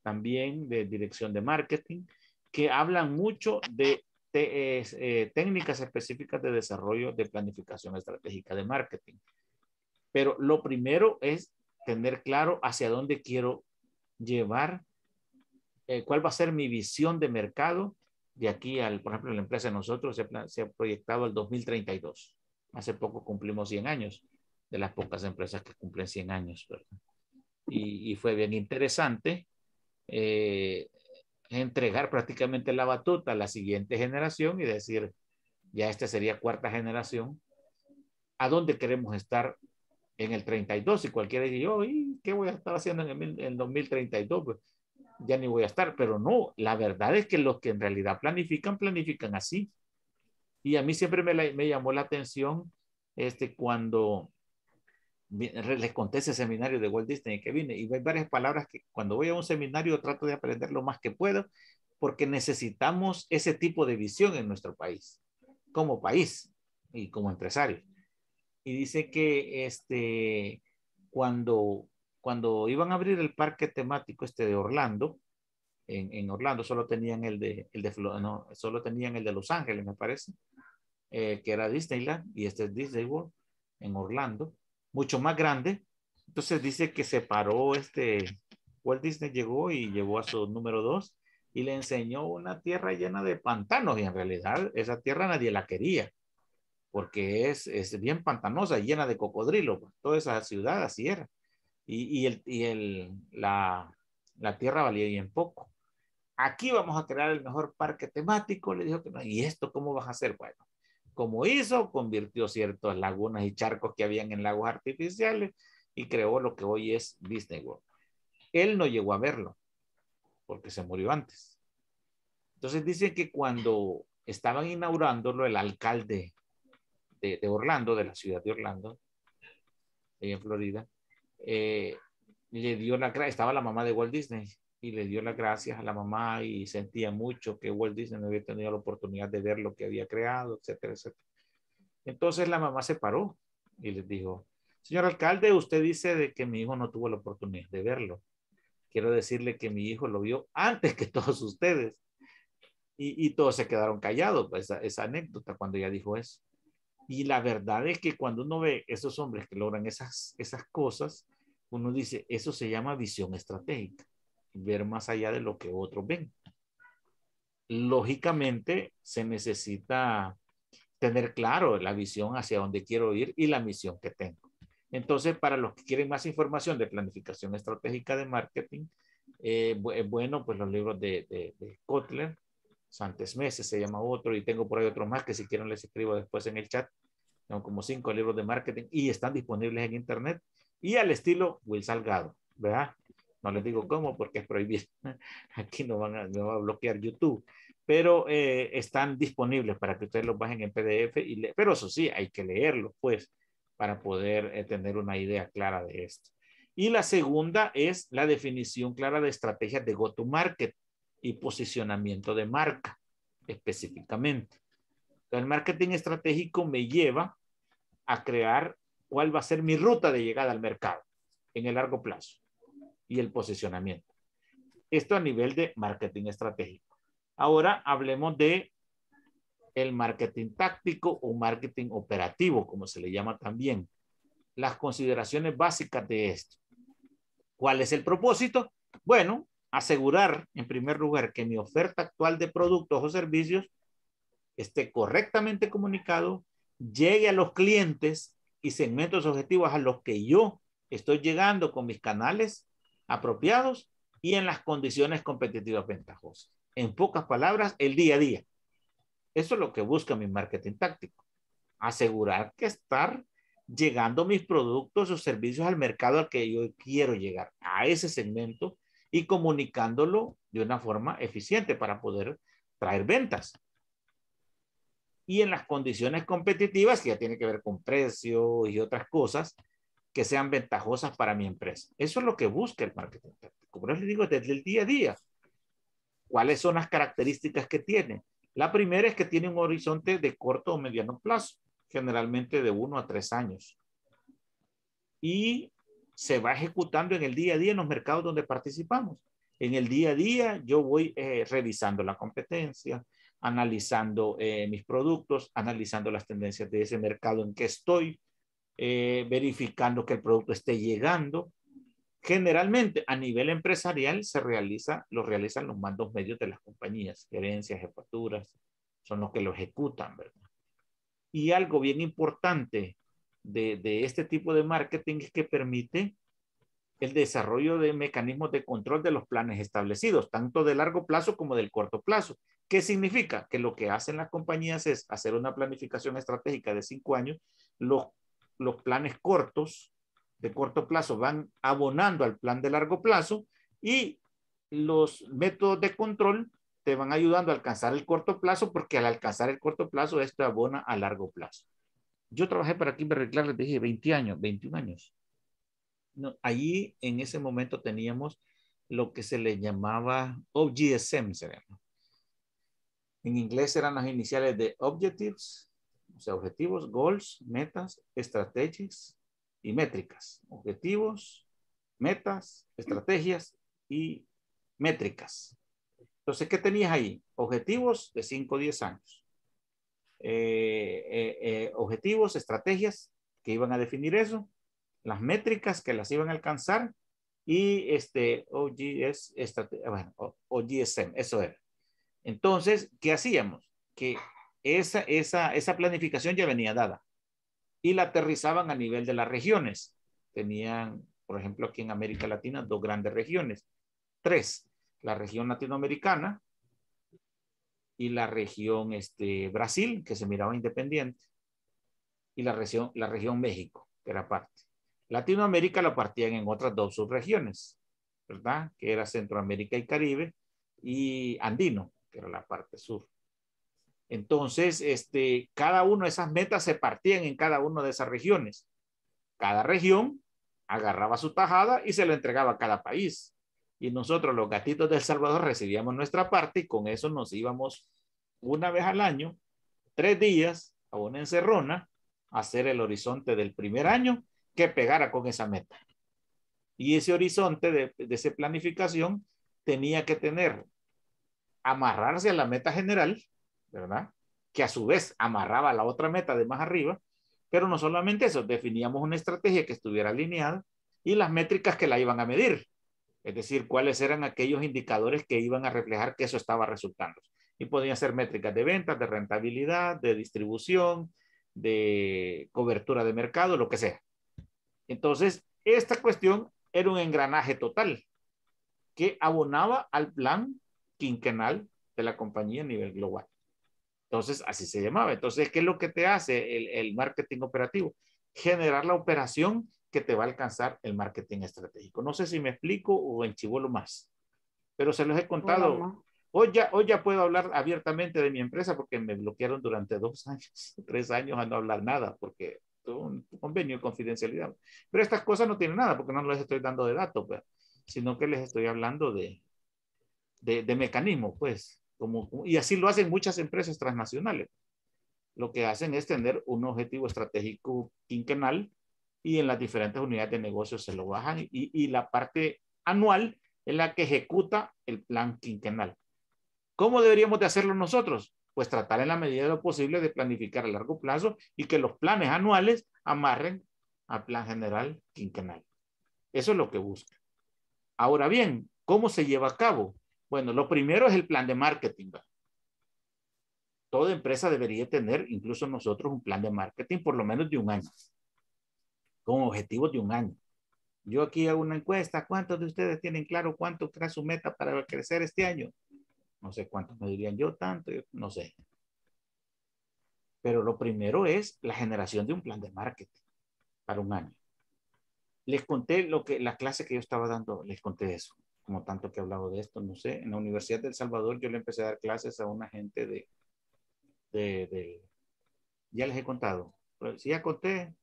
también de dirección de marketing, que hablan mucho de eh, técnicas específicas de desarrollo de planificación estratégica de marketing. Pero lo primero es tener claro hacia dónde quiero llevar, eh, cuál va a ser mi visión de mercado de aquí al, por ejemplo, la empresa de nosotros se, ha proyectado al 2032. Hace poco cumplimos 100 años, de las pocas empresas que cumplen 100 años, ¿verdad? Y, fue bien interesante eh, entregar prácticamente la batuta a la siguiente generación y decir, ya esta sería cuarta generación, a dónde queremos estar en el 32 y cualquiera dice, yo, ¿y qué voy a estar haciendo en el 2032? Pues, ya ni voy a estar, pero no, la verdad es que los que en realidad planifican, planifican así. Y a mí siempre me, llamó la atención este, cuando les conté ese seminario de Walt Disney que vine y hay varias palabras que cuando voy a un seminario trato de aprender lo más que puedo porque necesitamos ese tipo de visión en nuestro país, como país y como empresario y dice que este, cuando, cuando iban a abrir el parque temático este de Orlando, en, en Orlando solo tenían el de, el de no, solo tenían el de Los Ángeles, me parece, eh, que era Disneyland, y este es Disney World en Orlando, mucho más grande. Entonces dice que se paró este, Walt Disney llegó y llevó a su número dos y le enseñó una tierra llena de pantanos y en realidad esa tierra nadie la quería porque es, es bien pantanosa, llena de cocodrilo, pues, toda esa ciudad así era. Y, y, el, y el, la, la, tierra valía bien poco. Aquí vamos a crear el mejor parque temático, le dijo que no, ¿y esto cómo vas a hacer? Bueno, como hizo, convirtió ciertas lagunas y charcos que habían en lagos artificiales y creó lo que hoy es Disney World. Él no llegó a verlo porque se murió antes. Entonces dicen que cuando estaban inaugurándolo, el alcalde de, Orlando, de la ciudad de Orlando, en Florida, eh, le dio la estaba la mamá de Walt Disney y le dio las gracias a la mamá y sentía mucho que Walt Disney no había tenido la oportunidad de ver lo que había creado, etcétera, etcétera. Entonces la mamá se paró y les dijo, señor alcalde, usted dice de que mi hijo no tuvo la oportunidad de verlo. Quiero decirle que mi hijo lo vio antes que todos ustedes. Y, todos se quedaron callados, pues, esa anécdota cuando ella dijo eso. Y la verdad es que cuando uno ve esos hombres que logran esas, esas cosas, uno dice, eso se llama visión estratégica, ver más allá de lo que otros ven. Lógicamente, se necesita tener claro la visión hacia dónde quiero ir y la misión que tengo. Entonces, para los que quieren más información de planificación estratégica de marketing, eh, eh, bueno, pues los libros de, de, de Kotler, santos Meses se llama otro y tengo por ahí otro más que si quieren les escribo después en el chat. Tengo como cinco libros de marketing y están disponibles en internet y al estilo Will Salgado, ¿verdad? No les digo cómo porque es prohibido. Aquí no van a, va a bloquear YouTube, pero eh, están disponibles para que ustedes los bajen en PDF. Y pero eso sí, hay que leerlos, pues, para poder eh, tener una idea clara de esto. Y la segunda es la definición clara de estrategias de go-to-market y posicionamiento de marca específicamente. El marketing estratégico me lleva a crear cuál va a ser mi ruta de llegada al mercado en el largo plazo y el posicionamiento. Esto a nivel de marketing estratégico. Ahora hablemos de el marketing táctico o marketing operativo, como se le llama también. Las consideraciones básicas de esto. ¿Cuál es el propósito? Bueno, asegurar, en primer lugar, que mi oferta actual de productos o servicios esté correctamente comunicado, llegue a los clientes y segmentos objetivos a los que yo estoy llegando con mis canales apropiados y en las condiciones competitivas ventajosas. En pocas palabras, el día a día. Eso es lo que busca mi marketing táctico. Asegurar que estar llegando mis productos o servicios al mercado al que yo quiero llegar, a ese segmento y comunicándolo de una forma eficiente para poder traer ventas. Y en las condiciones competitivas, que ya tiene que ver con precio y otras cosas, que sean ventajosas para mi empresa. Eso es lo que busca el marketing. Como les digo, desde el día a día, ¿cuáles son las características que tiene? La primera es que tiene un horizonte de corto o mediano plazo, generalmente de uno a tres años. Y se va ejecutando en el día a día en los mercados donde participamos. En el día a día yo voy eh, revisando la competencia, analizando eh, mis productos, analizando las tendencias de ese mercado en que estoy, eh, verificando que el producto esté llegando. Generalmente a nivel empresarial se realiza, lo realizan los mandos medios de las compañías, gerencias, jefaturas, son los que lo ejecutan, ¿verdad? Y algo bien importante de, este tipo de marketing es que permite el desarrollo de mecanismos de control de los planes establecidos, tanto de largo plazo como del corto plazo. ¿Qué significa? Que lo que hacen las compañías es hacer una planificación estratégica de cinco años. Los, los planes cortos, de corto plazo, van abonando al plan de largo plazo y los métodos de control te van ayudando a alcanzar el corto plazo porque al alcanzar el corto plazo esto abona a largo plazo. Yo trabajé para Kimberly Clark, les dije, 20 años, 21 años. allí en ese momento teníamos lo que se le llamaba OGSM, se En inglés eran las iniciales de Objectives, o sea, objetivos, goals, metas, estrategias y métricas. Objetivos, metas, estrategias y métricas. Entonces, ¿qué tenías ahí? Objetivos de 5 o 10 años. Eh, eh, eh, objetivos, estrategias que iban a definir eso, las métricas que las iban a alcanzar y este OGS, bueno, OGSM, eso era. Entonces, ¿qué hacíamos? Que esa, esa, esa planificación ya venía dada y la aterrizaban a nivel de las regiones. Tenían, por ejemplo, aquí en América Latina dos grandes regiones. Tres, la región latinoamericana, y la región este, Brasil, que se miraba independiente, y la región, la región México, que era parte. Latinoamérica la partían en otras dos subregiones, ¿verdad? Que era Centroamérica y Caribe y Andino, que era la parte sur. Entonces, este, cada una de esas metas se partían en cada una de esas regiones. Cada región agarraba su tajada y se la entregaba a cada país y nosotros los gatitos del Salvador recibíamos nuestra parte y con eso nos íbamos una vez al año, tres días a una encerrona, a hacer el horizonte del primer año que pegara con esa meta. Y ese horizonte de, de esa planificación tenía que tener, amarrarse a la meta general, ¿verdad? Que a su vez amarraba la otra meta de más arriba, pero no solamente eso, definíamos una estrategia que estuviera alineada y las métricas que la iban a medir es decir, cuáles eran aquellos indicadores que iban a reflejar que eso estaba resultando. Y podían ser métricas de ventas, de rentabilidad, de distribución, de cobertura de mercado, lo que sea. Entonces, esta cuestión era un engranaje total que abonaba al plan quinquenal de la compañía a nivel global. Entonces, así se llamaba. Entonces, ¿qué es lo que te hace el, marketing operativo? Generar la operación que te va a alcanzar el marketing estratégico. No sé si me explico o en lo más, pero se los he contado. Hoy ya, hoy ya puedo hablar abiertamente de mi empresa porque me bloquearon durante dos años, tres años a no hablar nada porque tuve un convenio de confidencialidad. Pero estas cosas no tienen nada porque no les estoy dando de datos, pues, sino que les estoy hablando de, de, de mecanismos, pues. Como, y así lo hacen muchas empresas transnacionales. Lo que hacen es tener un objetivo estratégico quinquenal y en las diferentes unidades de negocio se lo bajan y, la parte anual es la que ejecuta el plan quinquenal. ¿Cómo deberíamos de hacerlo nosotros? Pues tratar en la medida de lo posible de planificar a largo plazo y que los planes anuales amarren al plan general quinquenal. Eso es lo que busca. Ahora bien, ¿cómo se lleva a cabo? Bueno, lo primero es el plan de marketing. Toda empresa debería tener, incluso nosotros, un plan de marketing por lo menos de un año con objetivos de un año. Yo aquí hago una encuesta, ¿cuántos de ustedes tienen claro cuánto crea su meta para crecer este año? No sé cuántos me dirían yo tanto, no sé. Pero lo primero es la generación de un plan de marketing para un año. Les conté lo que la clase que yo estaba dando, les conté eso, como tanto que he hablado de esto, no sé. En la Universidad del Salvador yo le empecé a dar clases a una gente de, de, de ya les he contado. Pero si ya conté,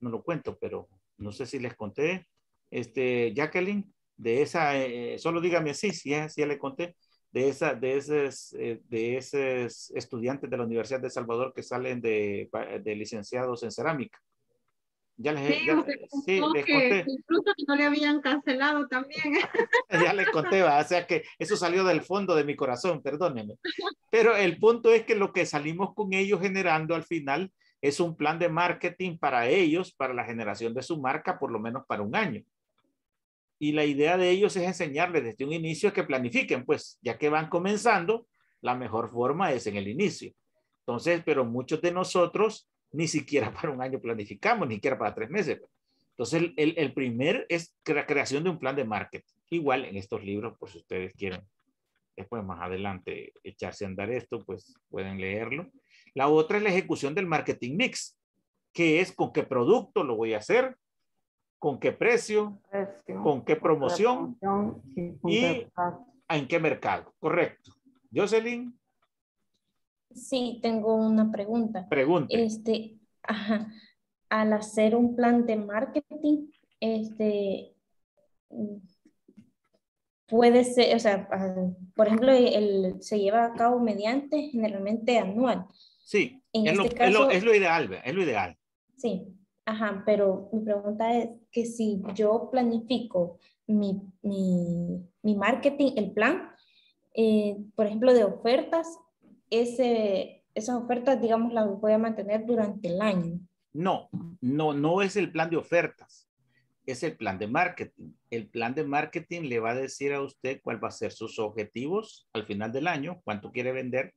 no lo cuento, pero no sé si les conté, este, Jacqueline, de esa, eh, solo dígame así, si ya, ya le conté, de, esa, de esos eh, de esos estudiantes de la Universidad de Salvador que salen de, de licenciados en cerámica. Ya les, ya, sí, les conté. Incluso que no le habían cancelado también. ya les conté, o sea que eso salió del fondo de mi corazón, perdónenme. Pero el punto es que lo que salimos con ellos generando al final es un plan de marketing para ellos, para la generación de su marca, por lo menos para un año. Y la idea de ellos es enseñarles desde un inicio que planifiquen, pues ya que van comenzando, la mejor forma es en el inicio. Entonces, pero muchos de nosotros ni siquiera para un año planificamos, ni siquiera para tres meses. Entonces, el, el, primer es la creación de un plan de marketing. Igual en estos libros, por si ustedes quieren después más adelante echarse a andar esto, pues pueden leerlo. La otra es la ejecución del marketing mix, que es con qué producto lo voy a hacer, con qué precio, con qué promoción, y, en qué mercado. Correcto. Jocelyn. Sí, tengo una pregunta. Pregunta. Este, al hacer un plan de marketing, este, puede ser, o sea, ah, por ejemplo, se lleva a cabo mediante generalmente anual. Sí, en es, lo, este es, lo, ideal, es lo ideal. Sí, ajá, pero mi pregunta es que si yo planifico mi, mi, mi marketing, el plan, eh, por ejemplo, de ofertas, ese, esas ofertas, digamos, las voy a mantener durante el año. No, no, no es el plan de ofertas, es el plan de marketing. El plan de marketing le va a decir a usted cuál va a ser sus objetivos al final del año, cuánto quiere vender,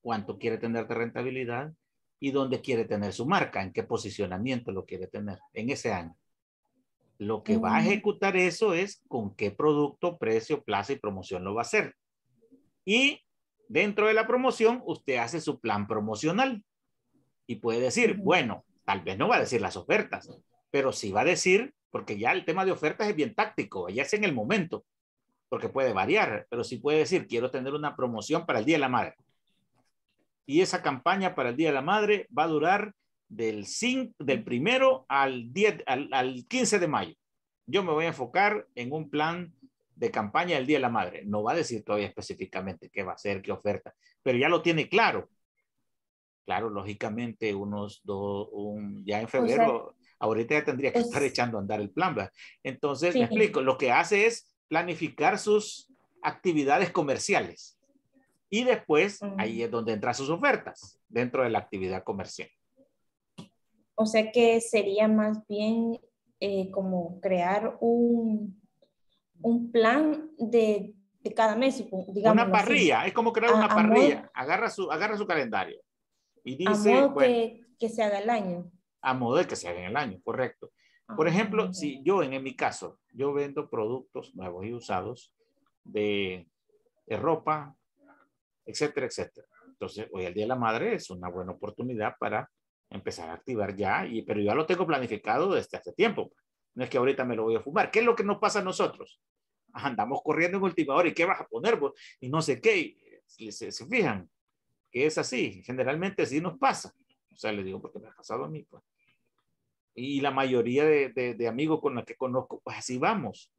cuánto quiere tener de rentabilidad y dónde quiere tener su marca, en qué posicionamiento lo quiere tener en ese año. Lo que va a mm. ejecutar eso es con qué producto, precio, plaza y promoción lo va a hacer. Y dentro de la promoción, usted hace su plan promocional y puede decir, bueno, tal vez no va a decir las ofertas, pero sí va a decir, porque ya el tema de ofertas es bien táctico, ya es en el momento, porque puede variar, pero sí puede decir, quiero tener una promoción para el Día de la Madre y esa campaña para el Día de la Madre va a durar del, del primero al, 10, al, 15 de mayo. Yo me voy a enfocar en un plan de campaña del Día de la Madre. No va a decir todavía específicamente qué va a ser, qué oferta, pero ya lo tiene claro. Claro, lógicamente, unos dos, un, ya en febrero, ahorita ya tendría que estar echando a andar el plan. Entonces, explico, lo que hace es planificar sus actividades comerciales. Y después, ahí es donde entran sus ofertas, dentro de la actividad comercial. O sea que sería más bien eh, como crear un, un plan de, cada mes, digamos. Una parrilla, es como crear una parrilla. agarra, su, agarra su calendario y dice. A modo que, se haga el año. A modo de que se haga en el año, correcto. Ah, Por ejemplo, si yo en, mi caso, yo vendo productos nuevos y usados de, de ropa, etcétera, etcétera. Entonces, hoy el Día de la Madre es una buena oportunidad para empezar a activar ya, y, pero ya lo tengo planificado desde hace tiempo. No es que ahorita me lo voy a fumar. ¿Qué es lo que nos pasa a nosotros? Andamos corriendo en cultivador y qué vas a poner vos? y no sé qué. Y se, fijan que es así. Generalmente así nos pasa. O sea, les digo porque me ha pasado a mí. Pues. Y la mayoría de, de amigos con los que conozco, pues así vamos.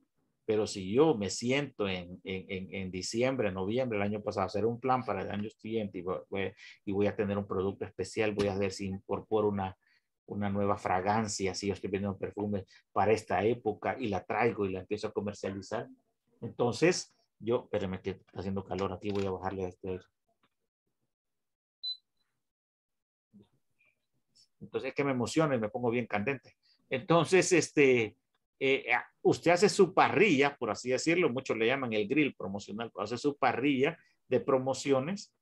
Pero si yo me siento en, en, en diciembre, noviembre del año pasado, hacer un plan para el año siguiente y voy, a tener un producto especial, voy a ver si incorporo una, una nueva fragancia, si yo estoy vendiendo perfume para esta época y la traigo y la empiezo a comercializar. Entonces, yo, pero me está haciendo calor aquí, voy a bajarle a este. Entonces, es que me emociona y me pongo bien candente. Entonces, este, eh, eh, usted hace su parrilla, por así decirlo, muchos le llaman el grill promocional, hace su parrilla de promociones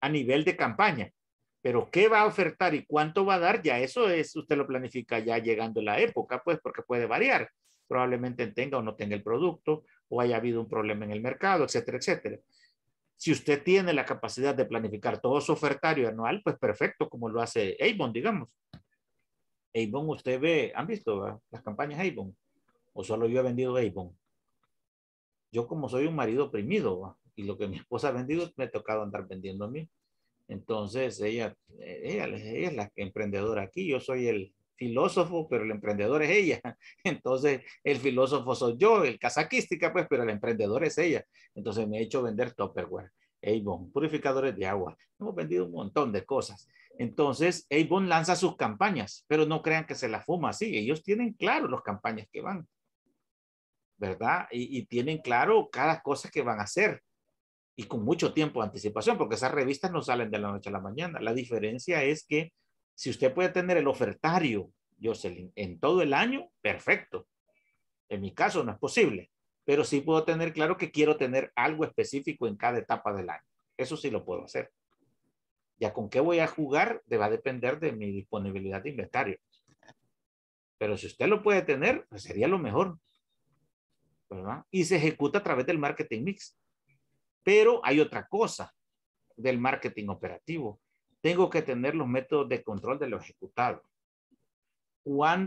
a nivel de campaña. Pero qué va a ofertar y cuánto va a dar, ya eso es, usted lo planifica ya llegando la época, pues porque puede variar. Probablemente tenga o no tenga el producto, o haya habido un problema en el mercado, etcétera, etcétera. Si usted tiene la capacidad de planificar todo su ofertario anual, pues perfecto, como lo hace Avon, digamos. Avon, usted ve, ¿han visto las campañas Avon? ¿O solo yo he vendido Avon? Yo como soy un marido oprimido y lo que mi esposa ha vendido me ha tocado andar vendiendo a mí. Entonces ella, eh, ella, es la emprendedora aquí, yo soy el filósofo, pero el emprendedor es ella. Entonces el filósofo soy yo, el casaquística pues, pero el emprendedor es ella. Entonces me he hecho vender Topperware, Avon, purificadores de agua. Hemos vendido un montón de cosas. Entonces, Avon lanza sus campañas, pero no crean que se las fuma así. Ellos tienen claro las campañas que van, ¿verdad? Y, tienen claro cada cosa que van a hacer y con mucho tiempo de anticipación, porque esas revistas no salen de la noche a la mañana. La diferencia es que si usted puede tener el ofertario, Jocelyn, en todo el año, perfecto. En mi caso no es posible, pero sí puedo tener claro que quiero tener algo específico en cada etapa del año. Eso sí lo puedo hacer. Ya con qué voy a jugar va a depender de mi disponibilidad de inventario. Pero si usted lo puede tener, pues, sería lo mejor. Y se ejecuta a través del marketing mix. Pero hay otra cosa del marketing operativo. Tengo que tener los métodos de control de lo ejecutado.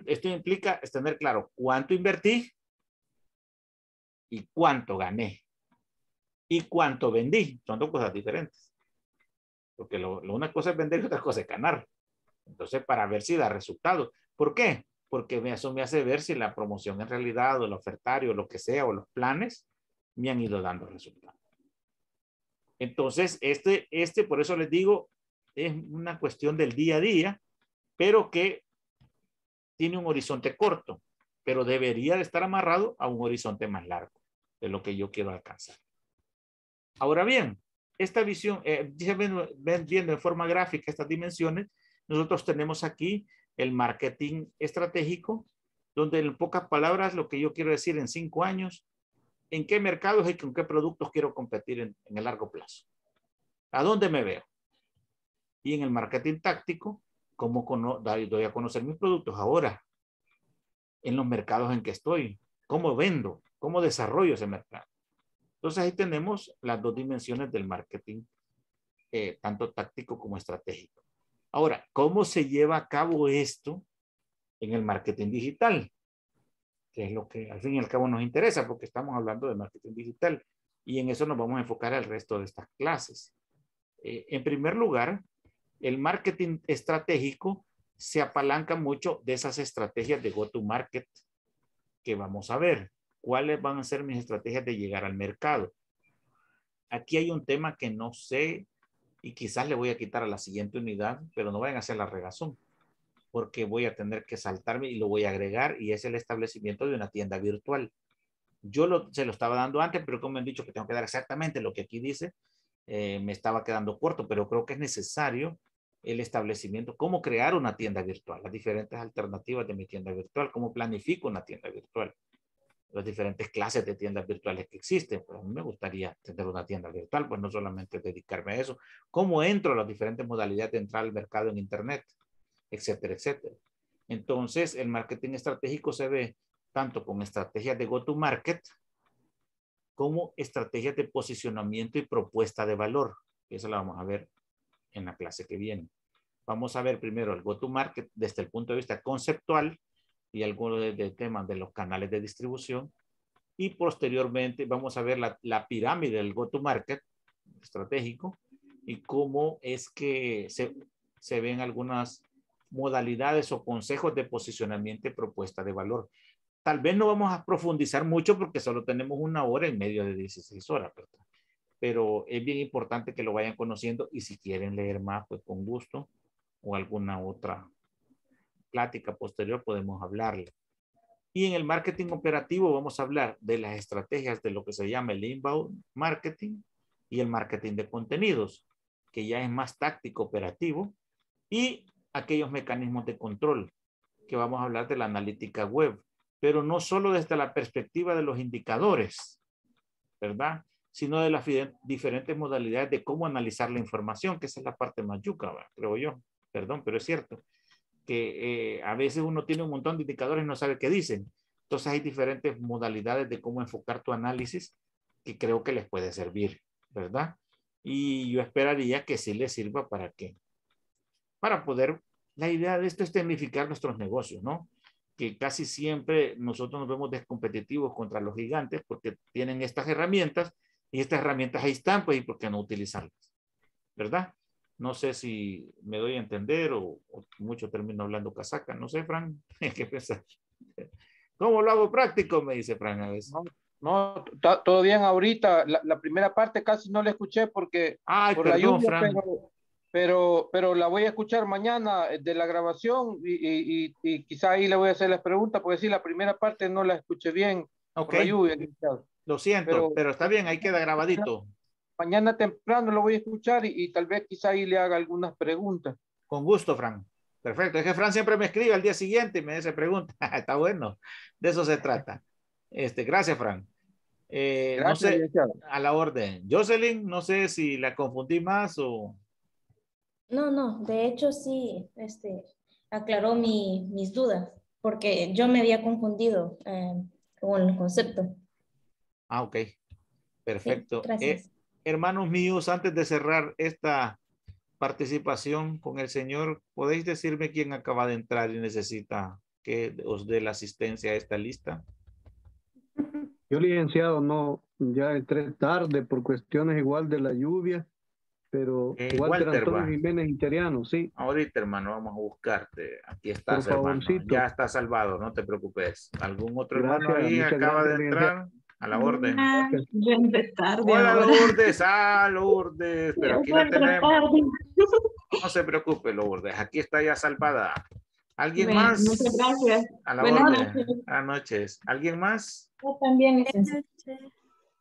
Esto implica es tener claro cuánto invertí y cuánto gané y cuánto vendí. Son dos cosas diferentes. Porque lo, una cosa es vender y otra cosa es ganar. Entonces, para ver si da resultado ¿Por qué? Porque eso me hace ver si la promoción en realidad o el ofertario, o lo que sea, o los planes, me han ido dando resultados. Entonces, este, este, por eso les digo, es una cuestión del día a día, pero que tiene un horizonte corto, pero debería de estar amarrado a un horizonte más largo de lo que yo quiero alcanzar. Ahora bien, esta visión, eh, viendo, en forma gráfica estas dimensiones, nosotros tenemos aquí el marketing estratégico, donde en pocas palabras lo que yo quiero decir en cinco años, en qué mercados y con qué productos quiero competir en, en el largo plazo. ¿A dónde me veo? Y en el marketing táctico, cómo doy a conocer mis productos ahora, en los mercados en que estoy, cómo vendo, cómo desarrollo ese mercado. Entonces ahí tenemos las dos dimensiones del marketing, eh, tanto táctico como estratégico. Ahora, ¿cómo se lleva a cabo esto en el marketing digital? Que es lo que al fin y al cabo nos interesa porque estamos hablando de marketing digital y en eso nos vamos a enfocar al resto de estas clases. Eh, en primer lugar, el marketing estratégico se apalanca mucho de esas estrategias de go-to-market que vamos a ver cuáles van a ser mis estrategias de llegar al mercado. Aquí hay un tema que no sé y quizás le voy a quitar a la siguiente unidad, pero no vayan a hacer la regazón, porque voy a tener que saltarme y lo voy a agregar y es el establecimiento de una tienda virtual. Yo se lo estaba dando antes, pero como han dicho que tengo que dar exactamente lo que aquí dice, eh, me estaba quedando corto, pero creo que es necesario el establecimiento, cómo crear una tienda virtual, las diferentes alternativas de mi tienda virtual, cómo planifico una tienda virtual las diferentes clases de tiendas virtuales que existen. a mí me gustaría tener una tienda virtual, pues no solamente dedicarme a eso. ¿Cómo entro a las diferentes modalidades de entrar al mercado en Internet? Etcétera, etcétera. Entonces, el marketing estratégico se ve tanto con estrategias de go-to-market como estrategias de posicionamiento y propuesta de valor. Eso lo vamos a ver en la clase que viene. Vamos a ver primero el go-to-market desde el punto de vista conceptual y algunos de, los temas de los canales de distribución. Y posteriormente vamos a ver la, pirámide del go-to-market estratégico y cómo es que se, se ven algunas modalidades o consejos de posicionamiento y propuesta de valor. Tal vez no vamos a profundizar mucho porque solo tenemos una hora en medio de 16 horas, pero es bien importante que lo vayan conociendo y si quieren leer más, pues con gusto o alguna otra plática posterior podemos hablarle Y en el marketing operativo vamos a hablar de las estrategias de lo que se llama el inbound marketing y el marketing de contenidos, que ya es más táctico operativo, y aquellos mecanismos de control, que vamos a hablar de la analítica web, pero no solo desde la perspectiva de los indicadores, ¿verdad? Sino de las diferentes modalidades de cómo analizar la información, que esa es la parte más yuca, creo yo. Perdón, pero es cierto que eh, a veces uno tiene un montón de indicadores y no sabe qué dicen. Entonces hay diferentes modalidades de cómo enfocar tu análisis que creo que les puede servir, ¿verdad? Y yo esperaría que sí les sirva para qué. para poder, la idea de esto es tecnificar nuestros negocios, ¿no? Que casi siempre nosotros nos vemos descompetitivos contra los gigantes porque tienen estas herramientas y estas herramientas ahí están, pues, ¿y por qué no utilizarlas? ¿Verdad? No sé si me doy a entender o, mucho termino hablando casaca. No sé, Fran, ¿qué ¿Cómo lo hago práctico? Me dice Fran a veces. No, no todo bien ahorita. La, primera parte casi no la escuché porque... por la Pero, pero, la voy a escuchar mañana eh, de la grabación y, y, quizá ahí le voy a hacer las preguntas porque sí, la primera parte no la escuché bien. lo siento, pero, está bien, ahí queda grabadito mañana temprano lo voy a escuchar y, tal vez quizá ahí le haga algunas preguntas. Con gusto, Fran. Perfecto. Es que Fran siempre me escribe al día siguiente y me hace preguntas. Está bueno. De eso se trata. Este, gracias, Fran. Eh, gracias, no sé, a la orden. Jocelyn, no sé si la confundí más o... No, no, de hecho sí, este, aclaró mis dudas, porque yo me había confundido eh, con el concepto. Ah, ok. Perfecto. Eh, gracias hermanos míos, antes de cerrar esta participación con el Señor, ¿podéis decirme quién acaba de entrar y necesita que os dé la asistencia a esta lista? Yo, licenciado, no, ya entré tarde por cuestiones igual de la lluvia, pero eh, igual Walter, Antonio Jiménez Interiano, sí. Ahorita, hermano, vamos a buscarte. Aquí estás, hermano. Ya está salvado, no te preocupes. ¿Algún otro hermano ahí acaba de entrar? a la orden. Ah, Hola Lourdes, ah, Lourdes, No se preocupe, Lourdes, aquí está ya salvada. ¿Alguien más? Muchas gracias. A la Buenas orden. Noches. Buenas noches. ¿Alguien más? Yo también.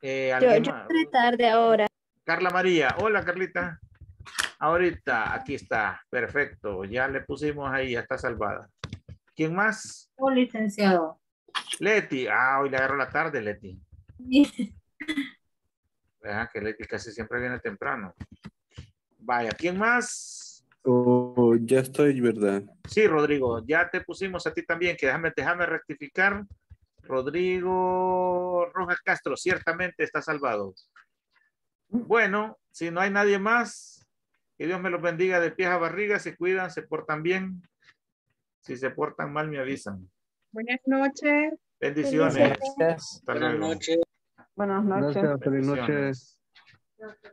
Eh, yo, yo tarde ahora. Carla María. Hola, Carlita. Ahorita, aquí está. Perfecto. Ya le pusimos ahí, ya está salvada. ¿Quién más? Un licenciado. Leti. Ah, hoy le agarró la tarde, Leti. Vean que Leti casi siempre viene temprano. Vaya, ¿quién más? Oh, ya estoy, ¿verdad? Sí, Rodrigo, ya te pusimos a ti también, que déjame, rectificar. Rodrigo Rojas Castro, ciertamente está salvado. Bueno, si no hay nadie más, que Dios me los bendiga de pies a barriga, se cuidan, se portan bien. Si se portan mal, me avisan. Buenas noches. Bendiciones. Buenas noches. Buenas noches. Gracias, feliz noche.